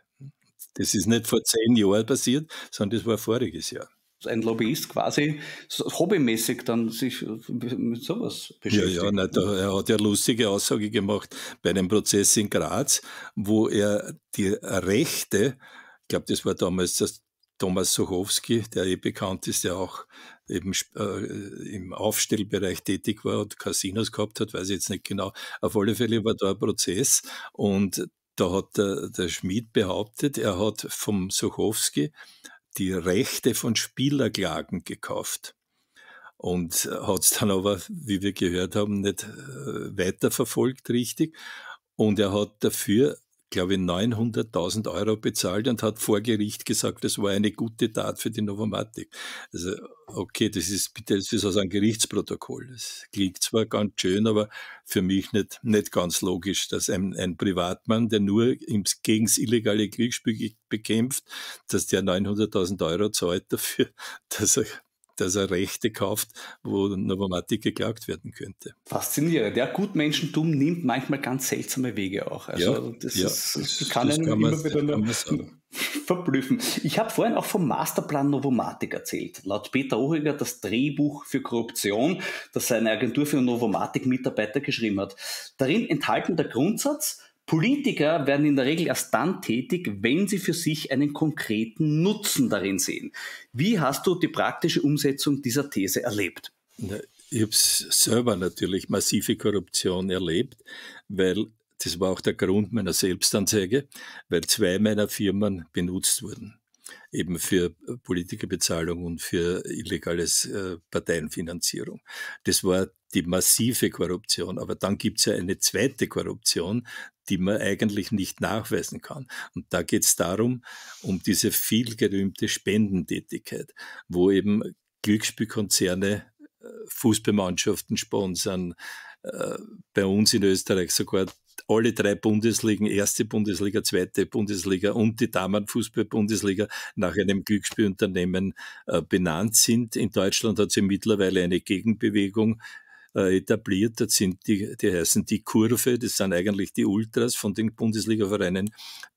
Das ist nicht vor zehn Jahren passiert, sondern das war voriges Jahr. Ein Lobbyist quasi hobbymäßig dann sich äh, mit sowas beschäftigt. Ja, ja, nein, da, er hat ja lustige Aussage gemacht bei einem Prozess in Graz, wo er die Rechte, ich glaube, das war damals das Thomas Suchowski, der eh bekannt ist, der auch eben äh, im Aufstellbereich tätig war und Casinos gehabt hat, weiß ich jetzt nicht genau. Auf alle Fälle war da ein Prozess und da hat der, der Schmid behauptet, er hat vom Suchowski die Rechte von Spielerklagen gekauft und hat es dann aber, wie wir gehört haben, nicht äh, weiterverfolgt richtig. Und er hat dafür glaube ich, 900.000 Euro bezahlt und hat vor Gericht gesagt, das war eine gute Tat für die Novomatic. Also, okay, das ist bitte das ist also ein Gerichtsprotokoll. Das klingt zwar ganz schön, aber für mich nicht, nicht ganz logisch, dass ein, ein Privatmann, der nur gegen das illegale Kriegsspiel bekämpft, dass der 900.000 Euro zahlt dafür, dass er dass er Rechte kauft, wo Novomatic geklagt werden könnte. Faszinierend. Ja, Gutmenschentum nimmt manchmal ganz seltsame Wege auch. Also ja, das, ja, ist, das, kann das einen kann immer wieder nur verblüffen. Ich habe vorhin auch vom Masterplan Novomatic erzählt. Laut Peter Ohriger das Drehbuch für Korruption, das seine Agentur für Novomatic Mitarbeiter geschrieben hat. Darin enthalten der Grundsatz, Politiker werden in der Regel erst dann tätig, wenn sie für sich einen konkreten Nutzen darin sehen. Wie hast du die praktische Umsetzung dieser These erlebt? Ich habe selber natürlich massive Korruption erlebt, weil das war auch der Grund meiner Selbstanzeige, weil zwei meiner Firmen benutzt wurden eben für Politikerbezahlung und für illegales äh, Parteienfinanzierung. Das war die massive Korruption. Aber dann gibt es ja eine zweite Korruption, die man eigentlich nicht nachweisen kann. Und da geht es darum, um diese vielgerühmte Spendentätigkeit, wo eben Glücksspielkonzerne äh, Fußballmannschaften sponsern, äh, bei uns in Österreich sogar alle drei Bundesligen, erste Bundesliga, zweite Bundesliga und die Damenfußball-Bundesliga nach einem Glücksspielunternehmen äh, benannt sind. In Deutschland hat es mittlerweile eine Gegenbewegung äh, etabliert. Das sind die, die heißen die Kurve, das sind eigentlich die Ultras von den Bundesliga-Vereinen,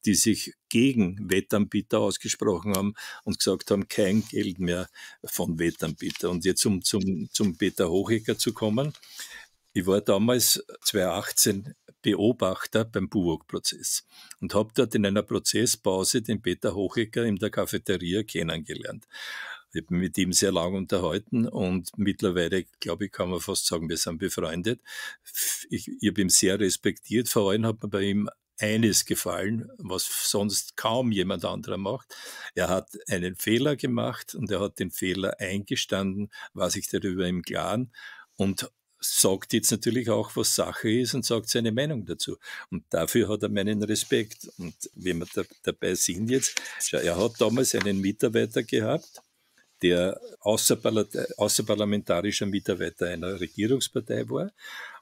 die sich gegen Wettanbieter ausgesprochen haben und gesagt haben, kein Geld mehr von Wettanbieter. Und jetzt um zum, zum Peter Hochecker zu kommen. Ich war damals 2018 Beobachter beim Buwok-Prozess und habe dort in einer Prozesspause den Peter Hochecker in der Cafeteria kennengelernt. Ich habe mit ihm sehr lange unterhalten und mittlerweile, glaube ich, kann man fast sagen, wir sind befreundet. Ich, ich habe ihn sehr respektiert. Vor allem hat man bei ihm eines gefallen, was sonst kaum jemand anderer macht. Er hat einen Fehler gemacht und er hat den Fehler eingestanden, war sich darüber im Klaren und sagt jetzt natürlich auch, was Sache ist und sagt seine Meinung dazu. Und dafür hat er meinen Respekt. Und wenn wir da, dabei sind jetzt, schau, er hat damals einen Mitarbeiter gehabt, der außerparlamentarischer Mitarbeiter einer Regierungspartei war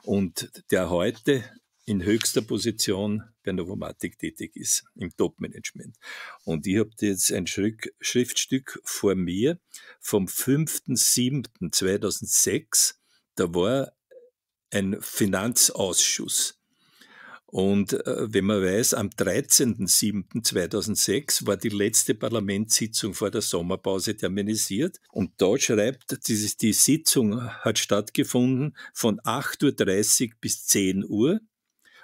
und der heute in höchster Position bei Novomatic tätig ist, im Top-Management. Und ich habe jetzt ein Schriftstück vor mir vom 5.7.2006. Da war ein Finanzausschuss und äh, wenn man weiß, am 13.07.2006 war die letzte Parlamentssitzung vor der Sommerpause terminisiert. Und da schreibt, die, die Sitzung hat stattgefunden von 8.30 Uhr bis 10 Uhr.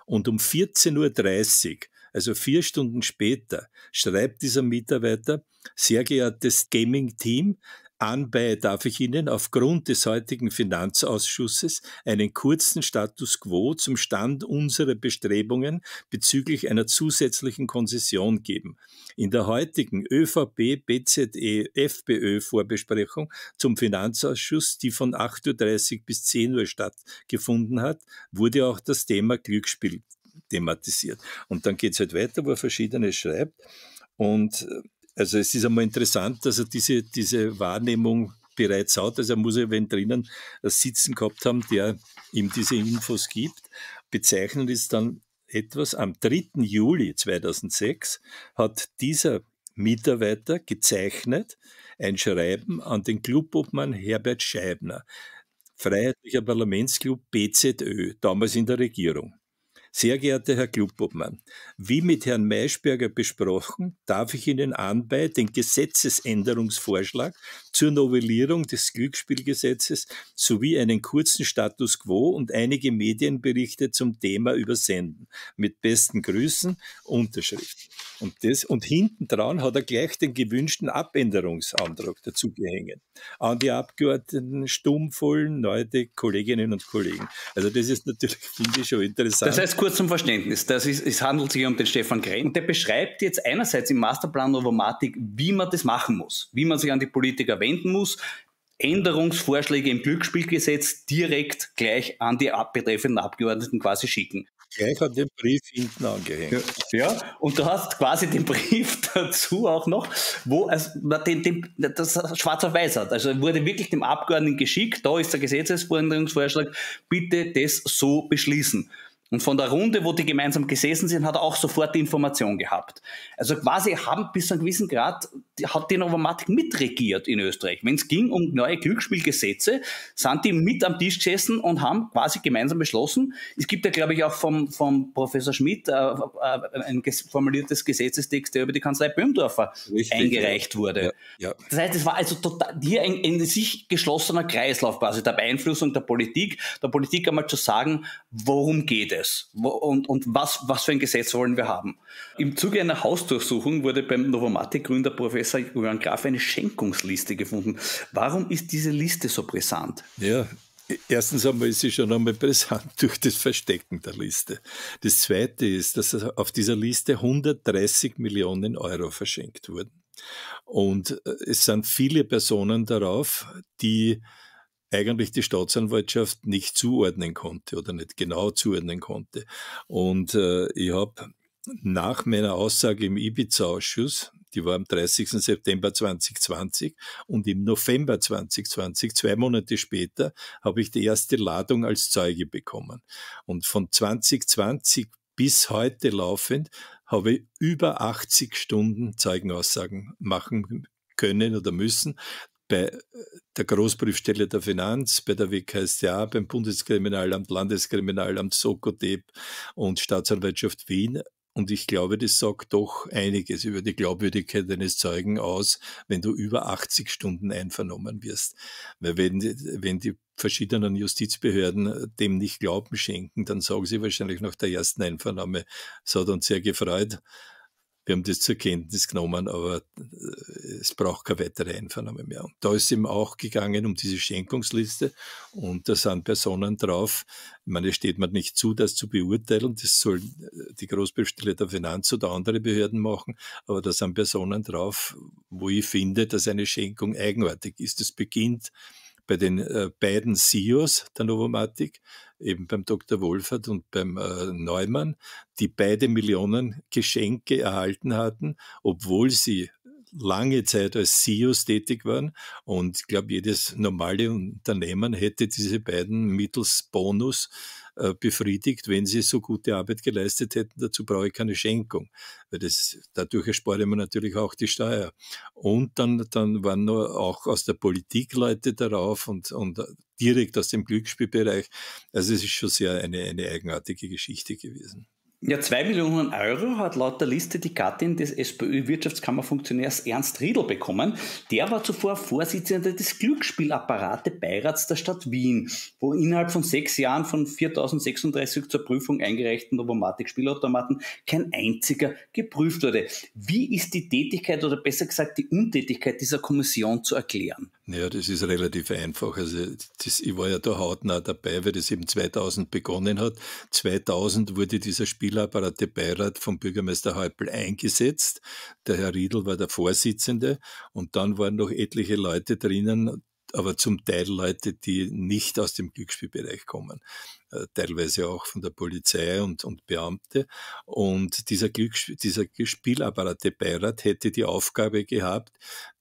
Und um 14.30 Uhr, also vier Stunden später, schreibt dieser Mitarbeiter, sehr geehrtes Gaming-Team, Anbei darf ich Ihnen aufgrund des heutigen Finanzausschusses einen kurzen Status quo zum Stand unserer Bestrebungen bezüglich einer zusätzlichen Konzession geben. In der heutigen ÖVP, BZE, FPÖ Vorbesprechung zum Finanzausschuss, die von 8.30 Uhr bis 10 Uhr stattgefunden hat, wurde auch das Thema Glücksspiel thematisiert. Und dann geht es halt weiter, wo er verschiedene schreibt. Und äh, also es ist einmal interessant, dass er diese, diese Wahrnehmung bereits hat. Also er muss ja, wenn drinnen Sitzen gehabt haben, der ihm diese Infos gibt. Bezeichnend ist dann etwas, am 3. Juli 2006 hat dieser Mitarbeiter gezeichnet ein Schreiben an den Clubobmann Herbert Scheibner, Freiheitlicher Parlamentsclub BZÖ, damals in der Regierung. Sehr geehrter Herr Klubobmann, wie mit Herrn Maischberger besprochen, darf ich Ihnen anbei den Gesetzesänderungsvorschlag zur Novellierung des Glücksspielgesetzes sowie einen kurzen Status quo und einige Medienberichte zum Thema übersenden. Mit besten Grüßen, Unterschrift. Und, das, und hinten dran hat er gleich den gewünschten Abänderungsantrag dazu gehängt. An die Abgeordneten Stummvollen, neue Kolleginnen und Kollegen. Also das ist natürlich, finde ich, schon interessant. Das heißt, kurz zum Verständnis, das ist, es handelt sich um den Stefan Krenn. Und der beschreibt jetzt einerseits im Masterplan Novomatic, wie man das machen muss, wie man sich an die Politiker verwenden muss, Änderungsvorschläge im Glücksspielgesetz direkt gleich an die betreffenden Abgeordneten quasi schicken. Gleich an den Brief hinten angehängt. Ja, ja, und du hast quasi den Brief dazu auch noch, wo also, den, den, das schwarz auf weiß hat. Also wurde wirklich dem Abgeordneten geschickt, da ist der Gesetzesänderungsvorschlag, bitte das so beschließen. Und von der Runde, wo die gemeinsam gesessen sind, hat er auch sofort die Information gehabt. Also quasi haben bis zu einem gewissen Grad hat die Novomatic mitregiert in Österreich. Wenn es ging um neue Glücksspielgesetze, sind die mit am Tisch gesessen und haben quasi gemeinsam beschlossen. Es gibt ja, glaube ich, auch vom, vom Professor Schmidt äh, äh ein formuliertes Gesetzestext, der über die Kanzlei Böhmdorfer Richtig, eingereicht wurde. Ja, ja. Das heißt, es war also total, hier ein in sich geschlossener Kreislauf quasi der Beeinflussung der Politik, der Politik einmal zu sagen, worum geht es und, und was, was für ein Gesetz wollen wir haben. Im Zuge einer Hausdurchsuchung wurde beim Novomatic-Gründer Professor Professor Johann Graf eine Schenkungsliste gefunden. Warum ist diese Liste so brisant? Ja, e-, Erstens einmal ist sie schon einmal brisant durch das Verstecken der Liste. Das Zweite ist, dass auf dieser Liste 130 Millionen Euro verschenkt wurden. Und äh, es sind viele Personen darauf, die eigentlich die Staatsanwaltschaft nicht zuordnen konnte oder nicht genau zuordnen konnte. Und äh, ich habe nach meiner Aussage im Ibiza-Ausschuss die war am 30. September 2020 und im November 2020, zwei Monate später, habe ich die erste Ladung als Zeuge bekommen. Und von 2020 bis heute laufend habe ich über 80 Stunden Zeugenaussagen machen können oder müssen bei äh, der Großprüfstelle der Finanz, bei der WKSDA, beim Bundeskriminalamt, Landeskriminalamt, Sokotep und Staatsanwaltschaft Wien und ich glaube, das sagt doch einiges über die Glaubwürdigkeit eines Zeugen aus, wenn du über 80 Stunden einvernommen wirst. Weil wenn, wenn die verschiedenen Justizbehörden äh, dem nicht Glauben schenken, dann sagen sie wahrscheinlich nach der ersten Einvernahme, es hat uns sehr gefreut, wir haben das zur Kenntnis genommen, aber äh, es braucht keine weitere Einvernahme mehr. Und da ist eben auch gegangen um diese Schenkungsliste und da sind Personen drauf. Ich meine, es steht mir nicht zu, das zu beurteilen. Das soll äh, die Großbestelle der Finanz oder andere Behörden machen. Aber da sind Personen drauf, wo ich finde, dass eine Schenkung eigenartig ist. Das beginnt bei den äh, beiden CEOs der Novomatic, eben beim Dr. Wolfert und beim äh, Neumann, die beide Millionen Geschenke erhalten hatten, obwohl sie lange Zeit als CEOs tätig waren. Und ich glaube, jedes normale Unternehmen hätte diese beiden mittels Bonus äh, befriedigt, wenn sie so gute Arbeit geleistet hätten. Dazu brauche ich keine Schenkung, weil das, dadurch erspare man natürlich auch die Steuer. Und dann, dann waren nur auch aus der Politik Leute darauf und, und direkt aus dem Glücksspielbereich. Also es ist schon sehr eine, eine eigenartige Geschichte gewesen. Ja, zwei Millionen Euro hat laut der Liste die Gattin des SPÖ-Wirtschaftskammerfunktionärs Ernst Riedl bekommen. Der war zuvor Vorsitzender des Glücksspielapparate-Beirats der Stadt Wien, wo innerhalb von sechs Jahren von 4036 zur Prüfung eingereichten Novomatic-Spielautomaten kein einziger geprüft wurde. Wie ist die Tätigkeit oder besser gesagt die Untätigkeit dieser Kommission zu erklären? Naja, das ist relativ einfach. Also das, ich war ja da hautnah dabei, weil das eben 2000 begonnen hat. 2000 wurde dieser Spiel Energielaborate Beirat vom Bürgermeister Häupl eingesetzt. Der Herr Riedl war der Vorsitzende und dann waren noch etliche Leute drinnen, aber zum Teil Leute, die nicht aus dem Glücksspielbereich kommen, äh, teilweise auch von der Polizei und, und Beamte. Und dieser, dieser Spielapparate Beirat hätte die Aufgabe gehabt,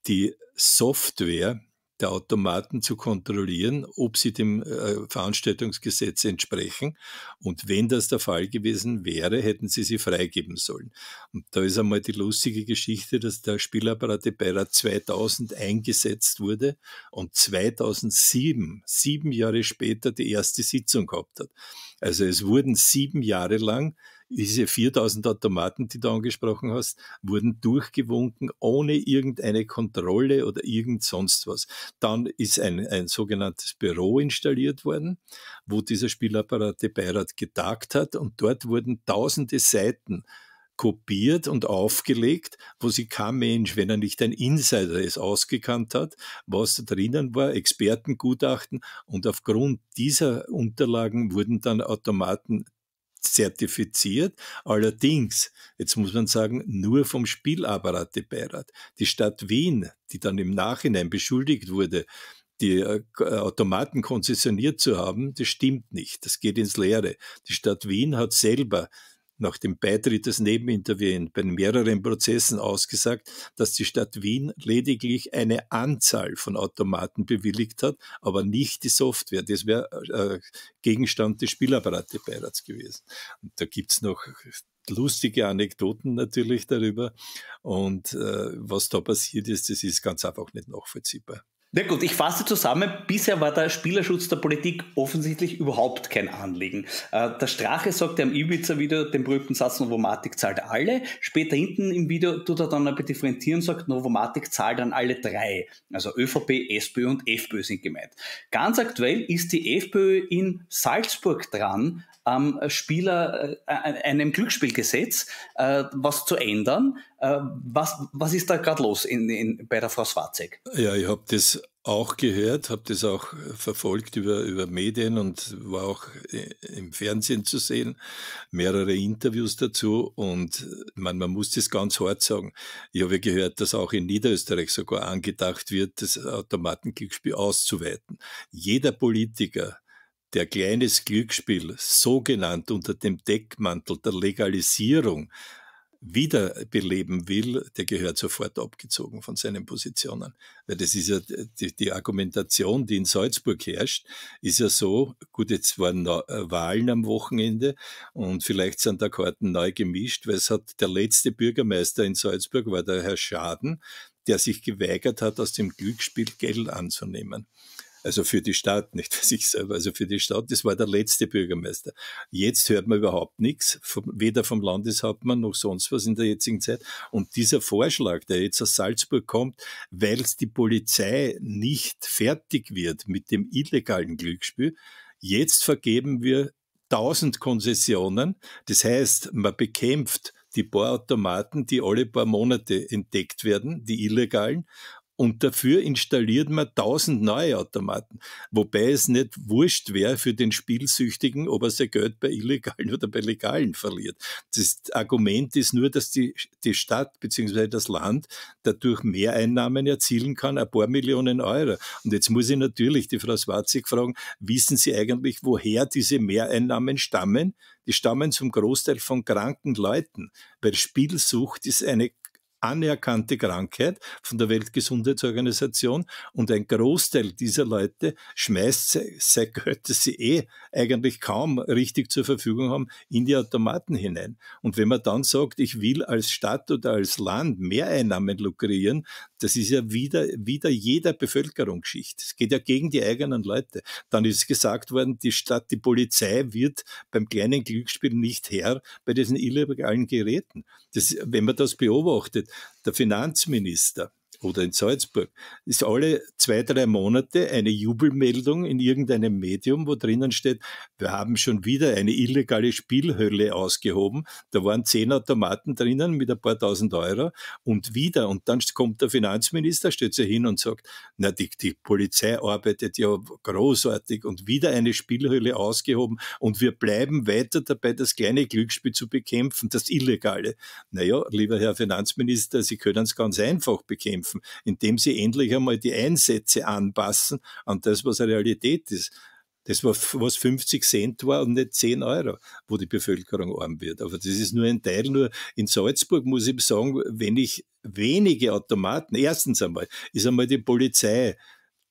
die Software, der Automaten zu kontrollieren, ob sie dem äh, Veranstaltungsgesetz entsprechen. Und wenn das der Fall gewesen wäre, hätten sie sie freigeben sollen. Und da ist einmal die lustige Geschichte, dass der Spielapparate Beirat 2000 eingesetzt wurde und 2007, sieben Jahre später, die erste Sitzung gehabt hat. Also es wurden sieben Jahre lang diese 4000 Automaten, die du angesprochen hast, wurden durchgewunken ohne irgendeine Kontrolle oder irgend sonst was. Dann ist ein, ein sogenanntes Büro installiert worden, wo dieser Spielapparate-Beirat getagt hat und dort wurden tausende Seiten kopiert und aufgelegt, wo sich kein Mensch, wenn er nicht ein Insider es ausgekannt hat, was da drinnen war, Expertengutachten und aufgrund dieser Unterlagen wurden dann Automaten zertifiziert. Allerdings, jetzt muss man sagen, nur vom Spielapparatebeirat. Die Stadt Wien, die dann im Nachhinein beschuldigt wurde, die äh, äh, Automaten konzessioniert zu haben, das stimmt nicht. Das geht ins Leere. Die Stadt Wien hat selber nach dem Beitritt des Nebeninterviews bei mehreren Prozessen ausgesagt, dass die Stadt Wien lediglich eine Anzahl von Automaten bewilligt hat, aber nicht die Software. Das wäre äh, Gegenstand des Spielapparatebeirats gewesen. Und da gibt es noch lustige Anekdoten natürlich darüber. Und äh, was da passiert ist, das ist ganz einfach nicht nachvollziehbar. Na gut, ich fasse zusammen. Bisher war der Spielerschutz der Politik offensichtlich überhaupt kein Anliegen. Äh, der Strache sagt ja im Ibiza-Video den berühmten Satz, Novomatic zahlt alle. Später hinten im Video tut er dann aber differenzieren und sagt, Novomatic zahlt an alle drei. Also ÖVP, SPÖ und FPÖ sind gemeint. Ganz aktuell ist die FPÖ in Salzburg dran, am Spieler, äh, äh, einem Glücksspielgesetz, äh, was zu ändern. Äh, was, was ist da gerade los in, in, bei der Frau Swarzek? Ja, ich habe das auch gehört, habe das auch verfolgt über, über Medien und war auch äh, im Fernsehen zu sehen, mehrere Interviews dazu und man, man muss das ganz hart sagen. Ich habe gehört, dass auch in Niederösterreich sogar angedacht wird, das Automatenglücksspiel auszuweiten. Jeder Politiker, der kleines Glücksspiel, so genannt unter dem Deckmantel der Legalisierung, wiederbeleben will, der gehört sofort abgezogen von seinen Positionen. Weil das ist ja die, die Argumentation, die in Salzburg herrscht, ist ja so, gut, jetzt waren äh, Wahlen am Wochenende und vielleicht sind da Karten neu gemischt, weil es hat der letzte Bürgermeister in Salzburg war der Herr Schaden, der sich geweigert hat, aus dem Glücksspiel Geld anzunehmen. Also für die Stadt, nicht für sich selber, also für die Stadt. Das war der letzte Bürgermeister. Jetzt hört man überhaupt nichts, weder vom Landeshauptmann noch sonst was in der jetzigen Zeit. Und dieser Vorschlag, der jetzt aus Salzburg kommt, weil die Polizei nicht fertig wird mit dem illegalen Glücksspiel, jetzt vergeben wir 1000 Konzessionen. Das heißt, man bekämpft die paar Automaten, die alle paar Monate entdeckt werden, die illegalen, und dafür installiert man 1000 neue Automaten. Wobei es nicht wurscht wäre für den Spielsüchtigen, ob er sein Geld bei illegalen oder bei legalen verliert. Das Argument ist nur, dass die, die Stadt bzw. das Land dadurch Mehreinnahmen erzielen kann, ein paar Millionen Euro. Und jetzt muss ich natürlich die Frau Swatzig fragen, wissen Sie eigentlich, woher diese Mehreinnahmen stammen? Die stammen zum Großteil von kranken Leuten, weil Spielsucht ist eine anerkannte Krankheit von der Weltgesundheitsorganisation und ein Großteil dieser Leute schmeißt, sei gehört, dass sie eh eigentlich kaum richtig zur Verfügung haben, in die Automaten hinein. Und wenn man dann sagt, ich will als Stadt oder als Land mehr Einnahmen lukrieren, das ist ja wieder, wieder jeder Bevölkerungsschicht. Es geht ja gegen die eigenen Leute. Dann ist gesagt worden, die Stadt, die Polizei wird beim kleinen Glücksspiel nicht Herr bei diesen illegalen Geräten. Das, wenn man das beobachtet, der Finanzminister oder in Salzburg, ist alle zwei, drei Monate eine Jubelmeldung in irgendeinem Medium, wo drinnen steht, wir haben schon wieder eine illegale Spielhölle ausgehoben. Da waren zehn Automaten drinnen mit ein paar tausend Euro und wieder. Und dann kommt der Finanzminister, stellt sie hin und sagt, na, die, die Polizei arbeitet ja großartig und wieder eine Spielhölle ausgehoben und wir bleiben weiter dabei, das kleine Glücksspiel zu bekämpfen, das Illegale. Naja, lieber Herr Finanzminister, Sie können es ganz einfach bekämpfen helfen, indem sie endlich einmal die Einsätze anpassen an das, was eine Realität ist. Das war, was 50 Cent war und nicht 10 Euro, wo die Bevölkerung arm wird. Aber das ist nur ein Teil. Nur in Salzburg muss ich sagen, wenn ich wenige Automaten, erstens einmal, ist einmal die Polizei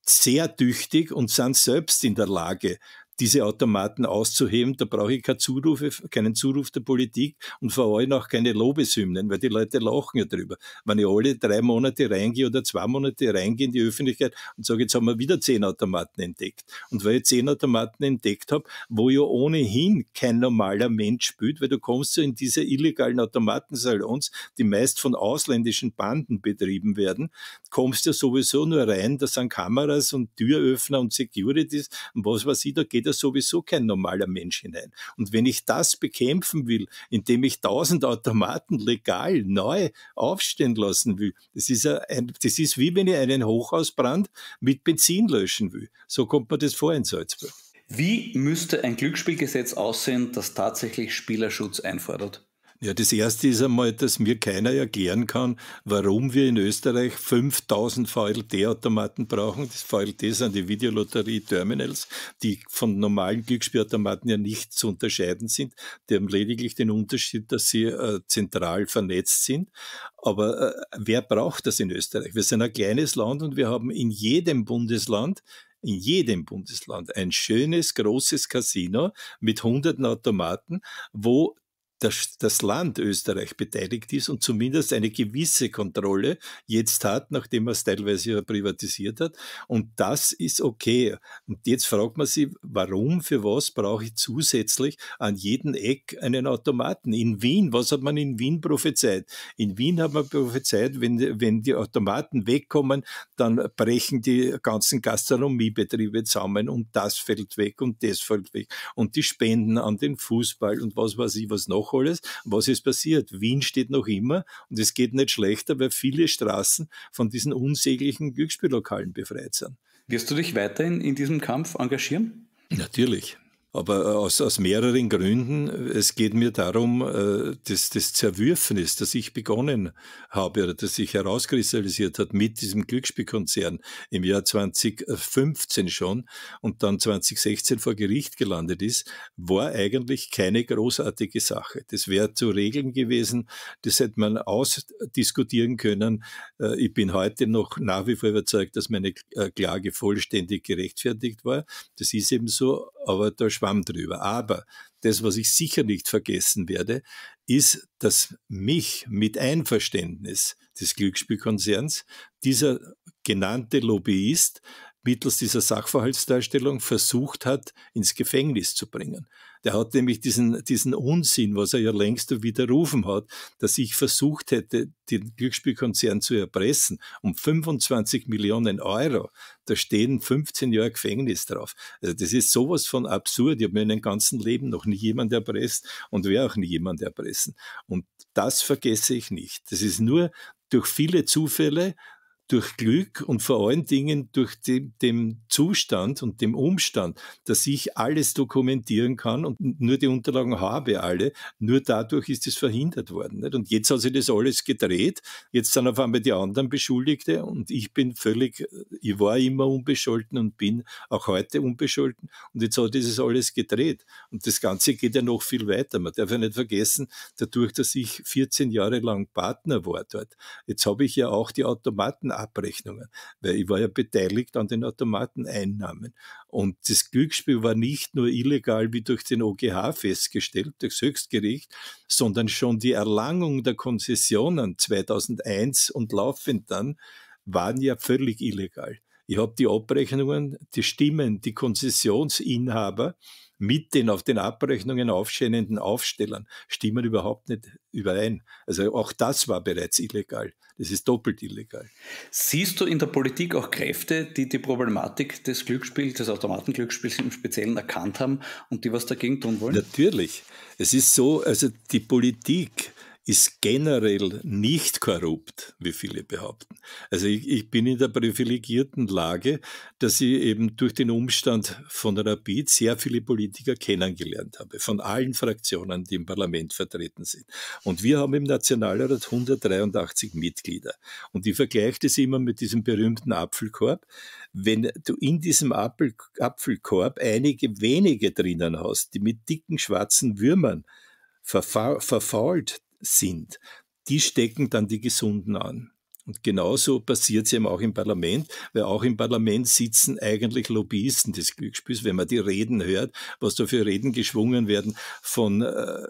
sehr tüchtig und sind selbst in der Lage, diese Automaten auszuheben. Da brauche ich keine Zurufe, keinen Zuruf der Politik und vor allem auch keine Lobeshymnen, weil die Leute lachen ja drüber. Wenn ich alle drei Monate reingehe oder zwei Monate reingehe in die Öffentlichkeit und sage, jetzt haben wir wieder zehn Automaten entdeckt. Und weil ich zehn Automaten entdeckt habe, wo ja ohnehin kein normaler Mensch spielt, weil du kommst ja in diese illegalen Automatensalons, die meist von ausländischen Banden betrieben werden, kommst ja sowieso nur rein, da sind Kameras und Türöffner und Securities und was weiß ich, da geht da sowieso kein normaler Mensch hinein. Und wenn ich das bekämpfen will, indem ich tausend Automaten legal neu aufstehen lassen will, das ist, ein, das ist wie wenn ich einen Hochhausbrand mit Benzin löschen will. So kommt man das vor in Salzburg. Wie müsste ein Glücksspielgesetz aussehen, das tatsächlich Spielerschutz einfordert? Ja, das erste ist einmal, dass mir keiner erklären kann, warum wir in Österreich 5000 VLT-Automaten brauchen. Das VLT sind die Videolotterie-Terminals, die von normalen Glücksspielautomaten ja nicht zu unterscheiden sind. Die haben lediglich den Unterschied, dass sie äh, zentral vernetzt sind. Aber äh, wer braucht das in Österreich? Wir sind ein kleines Land und wir haben in jedem Bundesland in jedem Bundesland ein schönes, großes Casino mit hunderten Automaten, wo dass das Land Österreich beteiligt ist und zumindest eine gewisse Kontrolle jetzt hat, nachdem man es teilweise ja privatisiert hat. Und das ist okay. Und jetzt fragt man sich, warum, für was brauche ich zusätzlich an jedem Eck einen Automaten? In Wien, was hat man in Wien prophezeit? In Wien hat man prophezeit, wenn, wenn die Automaten wegkommen, dann brechen die ganzen Gastronomiebetriebe zusammen und das fällt weg und das fällt weg. Und die Spenden an den Fußball und was weiß ich, was noch auch alles. Was ist passiert? Wien steht noch immer und es geht nicht schlechter, weil viele Straßen von diesen unsäglichen Glücksspiellokalen befreit sind. Wirst du dich weiterhin in diesem Kampf engagieren? Natürlich aber äh, aus, aus mehreren Gründen. Es geht mir darum, äh, dass das, Zerwürfnis, das ich begonnen habe oder das sich herauskristallisiert hat mit diesem Glücksspielkonzern im Jahr 2015 schon und dann 2016 vor Gericht gelandet ist, war eigentlich keine großartige Sache. Das wäre zu regeln gewesen, das hätte man ausdiskutieren können. Äh, ich bin heute noch nach wie vor überzeugt, dass meine Klage vollständig gerechtfertigt war. Das ist eben so, aber da Schwamm drüber. Aber das, was ich sicher nicht vergessen werde, ist, dass mich mit Einverständnis des Glücksspielkonzerns dieser genannte Lobbyist mittels dieser Sachverhaltsdarstellung versucht hat, ins Gefängnis zu bringen. Der hat nämlich diesen, diesen Unsinn, was er ja längst widerrufen hat, dass ich versucht hätte, den Glücksspielkonzern zu erpressen, um 25 Millionen Euro. Da stehen 15 Jahre Gefängnis drauf. Also das ist sowas von absurd. Ich habe mir in meinem ganzen Leben noch nie jemand erpresst und werde auch nie jemand erpressen. Und das vergesse ich nicht. Das ist nur durch viele Zufälle, durch Glück und vor allen Dingen durch dem, den Zustand und dem Umstand, dass ich alles dokumentieren kann und nur die Unterlagen habe alle, nur dadurch ist es verhindert worden. Nicht? Und jetzt hat sich das alles gedreht, jetzt sind auf einmal die anderen Beschuldigte und ich bin völlig, ich war immer unbescholten und bin auch heute unbescholten und jetzt hat dieses alles gedreht. Und das Ganze geht ja noch viel weiter. Man darf ja nicht vergessen, dadurch, dass ich 14 Jahre lang Partner war dort, jetzt habe ich ja auch die Automaten Abrechnungen, weil ich war ja beteiligt an den Automateneinnahmen. Und das Glücksspiel war nicht nur illegal wie durch den OGH festgestellt, durch das Höchstgericht, sondern schon die Erlangung der Konzessionen 2001 und laufend dann waren ja völlig illegal. Ich habe die Abrechnungen, die Stimmen, die Konzessionsinhaber mit den auf den Abrechnungen aufschienenden Aufstellern stimmen überhaupt nicht überein. Also auch das war bereits illegal. Das ist doppelt illegal. Siehst du in der Politik auch Kräfte, die die Problematik des Glücksspiels, des Automatenglücksspiels im Speziellen erkannt haben und die was dagegen tun wollen? Natürlich. Es ist so, also die Politik ist generell nicht korrupt, wie viele behaupten. Also ich, ich bin in der privilegierten Lage, dass ich eben durch den Umstand von Rapid sehr viele Politiker kennengelernt habe, von allen Fraktionen, die im Parlament vertreten sind. Und wir haben im Nationalrat 183 Mitglieder. Und ich vergleiche das immer mit diesem berühmten Apfelkorb. Wenn du in diesem Apfel, Apfelkorb einige wenige drinnen hast, die mit dicken schwarzen Würmern verfault, sind. Die stecken dann die Gesunden an. Und genauso passiert es eben auch im Parlament, weil auch im Parlament sitzen eigentlich Lobbyisten des Glücksspiels, wenn man die Reden hört, was da für Reden geschwungen werden von äh,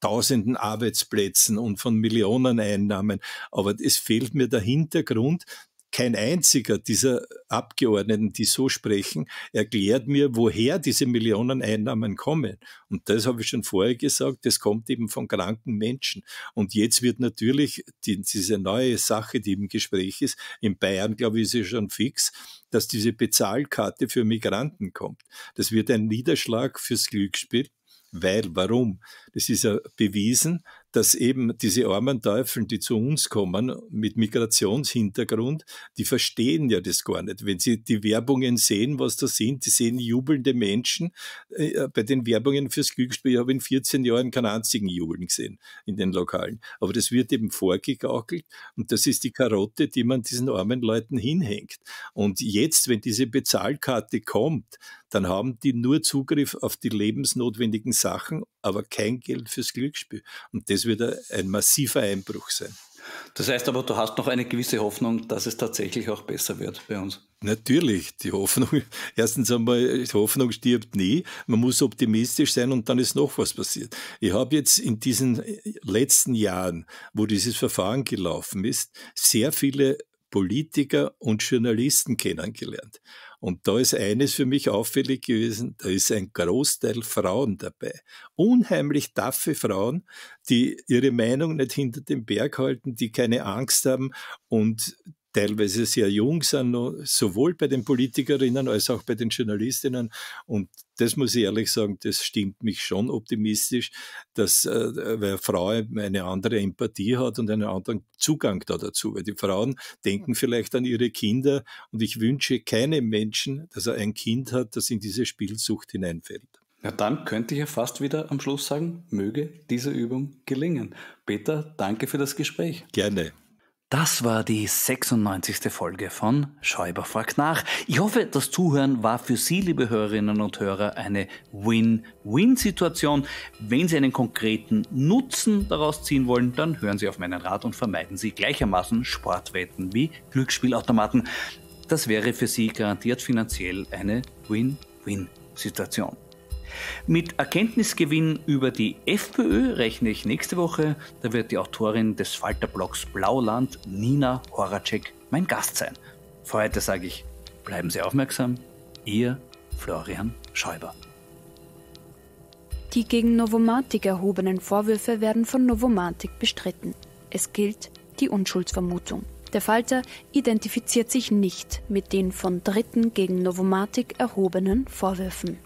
tausenden Arbeitsplätzen und von Millionen Einnahmen. Aber es fehlt mir der Hintergrund, kein einziger dieser Abgeordneten, die so sprechen, erklärt mir, woher diese Millionen Einnahmen kommen. Und das habe ich schon vorher gesagt, das kommt eben von kranken Menschen. Und jetzt wird natürlich die, diese neue Sache, die im Gespräch ist, in Bayern, glaube ich, ist sie schon fix, dass diese Bezahlkarte für Migranten kommt. Das wird ein Niederschlag fürs Glücksspiel. Weil, warum? Das ist ja bewiesen, dass eben diese armen Teufel, die zu uns kommen mit Migrationshintergrund, die verstehen ja das gar nicht. Wenn sie die Werbungen sehen, was da sind, die sehen jubelnde Menschen. Äh, bei den Werbungen fürs Glücksspiel habe ich in 14 Jahren keinen einzigen Jubeln gesehen in den Lokalen. Aber das wird eben vorgegaukelt und das ist die Karotte, die man diesen armen Leuten hinhängt. Und jetzt, wenn diese Bezahlkarte kommt, dann haben die nur Zugriff auf die lebensnotwendigen Sachen, aber kein Geld fürs Glücksspiel. Und das wird ein massiver Einbruch sein. Das heißt aber, du hast noch eine gewisse Hoffnung, dass es tatsächlich auch besser wird bei uns. Natürlich, die Hoffnung, erstens einmal, die Hoffnung stirbt nie. Man muss optimistisch sein und dann ist noch was passiert. Ich habe jetzt in diesen äh, letzten Jahren, wo dieses Verfahren gelaufen ist, sehr viele Politiker und Journalisten kennengelernt. Und da ist eines für mich auffällig gewesen, da ist ein Großteil Frauen dabei. Unheimlich taffe Frauen, die ihre Meinung nicht hinter dem Berg halten, die keine Angst haben und teilweise sehr jung sind, sowohl bei den Politikerinnen als auch bei den Journalistinnen. Und das muss ich ehrlich sagen, das stimmt mich schon optimistisch, dass äh, weil Frau eine andere Empathie hat und einen anderen Zugang da dazu. Weil die Frauen denken vielleicht an ihre Kinder und ich wünsche keinem Menschen, dass er ein Kind hat, das in diese Spielsucht hineinfällt. Na dann könnte ich ja fast wieder am Schluss sagen, möge diese Übung gelingen. Peter, danke für das Gespräch. Gerne. Das war die 96. Folge von Schäuber fragt nach. Ich hoffe, das Zuhören war für Sie, liebe Hörerinnen und Hörer, eine Win-Win-Situation. Wenn Sie einen konkreten Nutzen daraus ziehen wollen, dann hören Sie auf meinen Rat und vermeiden Sie gleichermaßen Sportwetten wie Glücksspielautomaten. Das wäre für Sie garantiert finanziell eine Win-Win-Situation. Mit Erkenntnisgewinn über die FPÖ rechne ich nächste Woche. Da wird die Autorin des Falterblogs Blauland, Nina Horacek, mein Gast sein. Für heute sage ich, bleiben Sie aufmerksam. Ihr Florian Schäuber. Die gegen Novomatic erhobenen Vorwürfe werden von Novomatic bestritten. Es gilt die Unschuldsvermutung. Der Falter identifiziert sich nicht mit den von Dritten gegen Novomatic erhobenen Vorwürfen.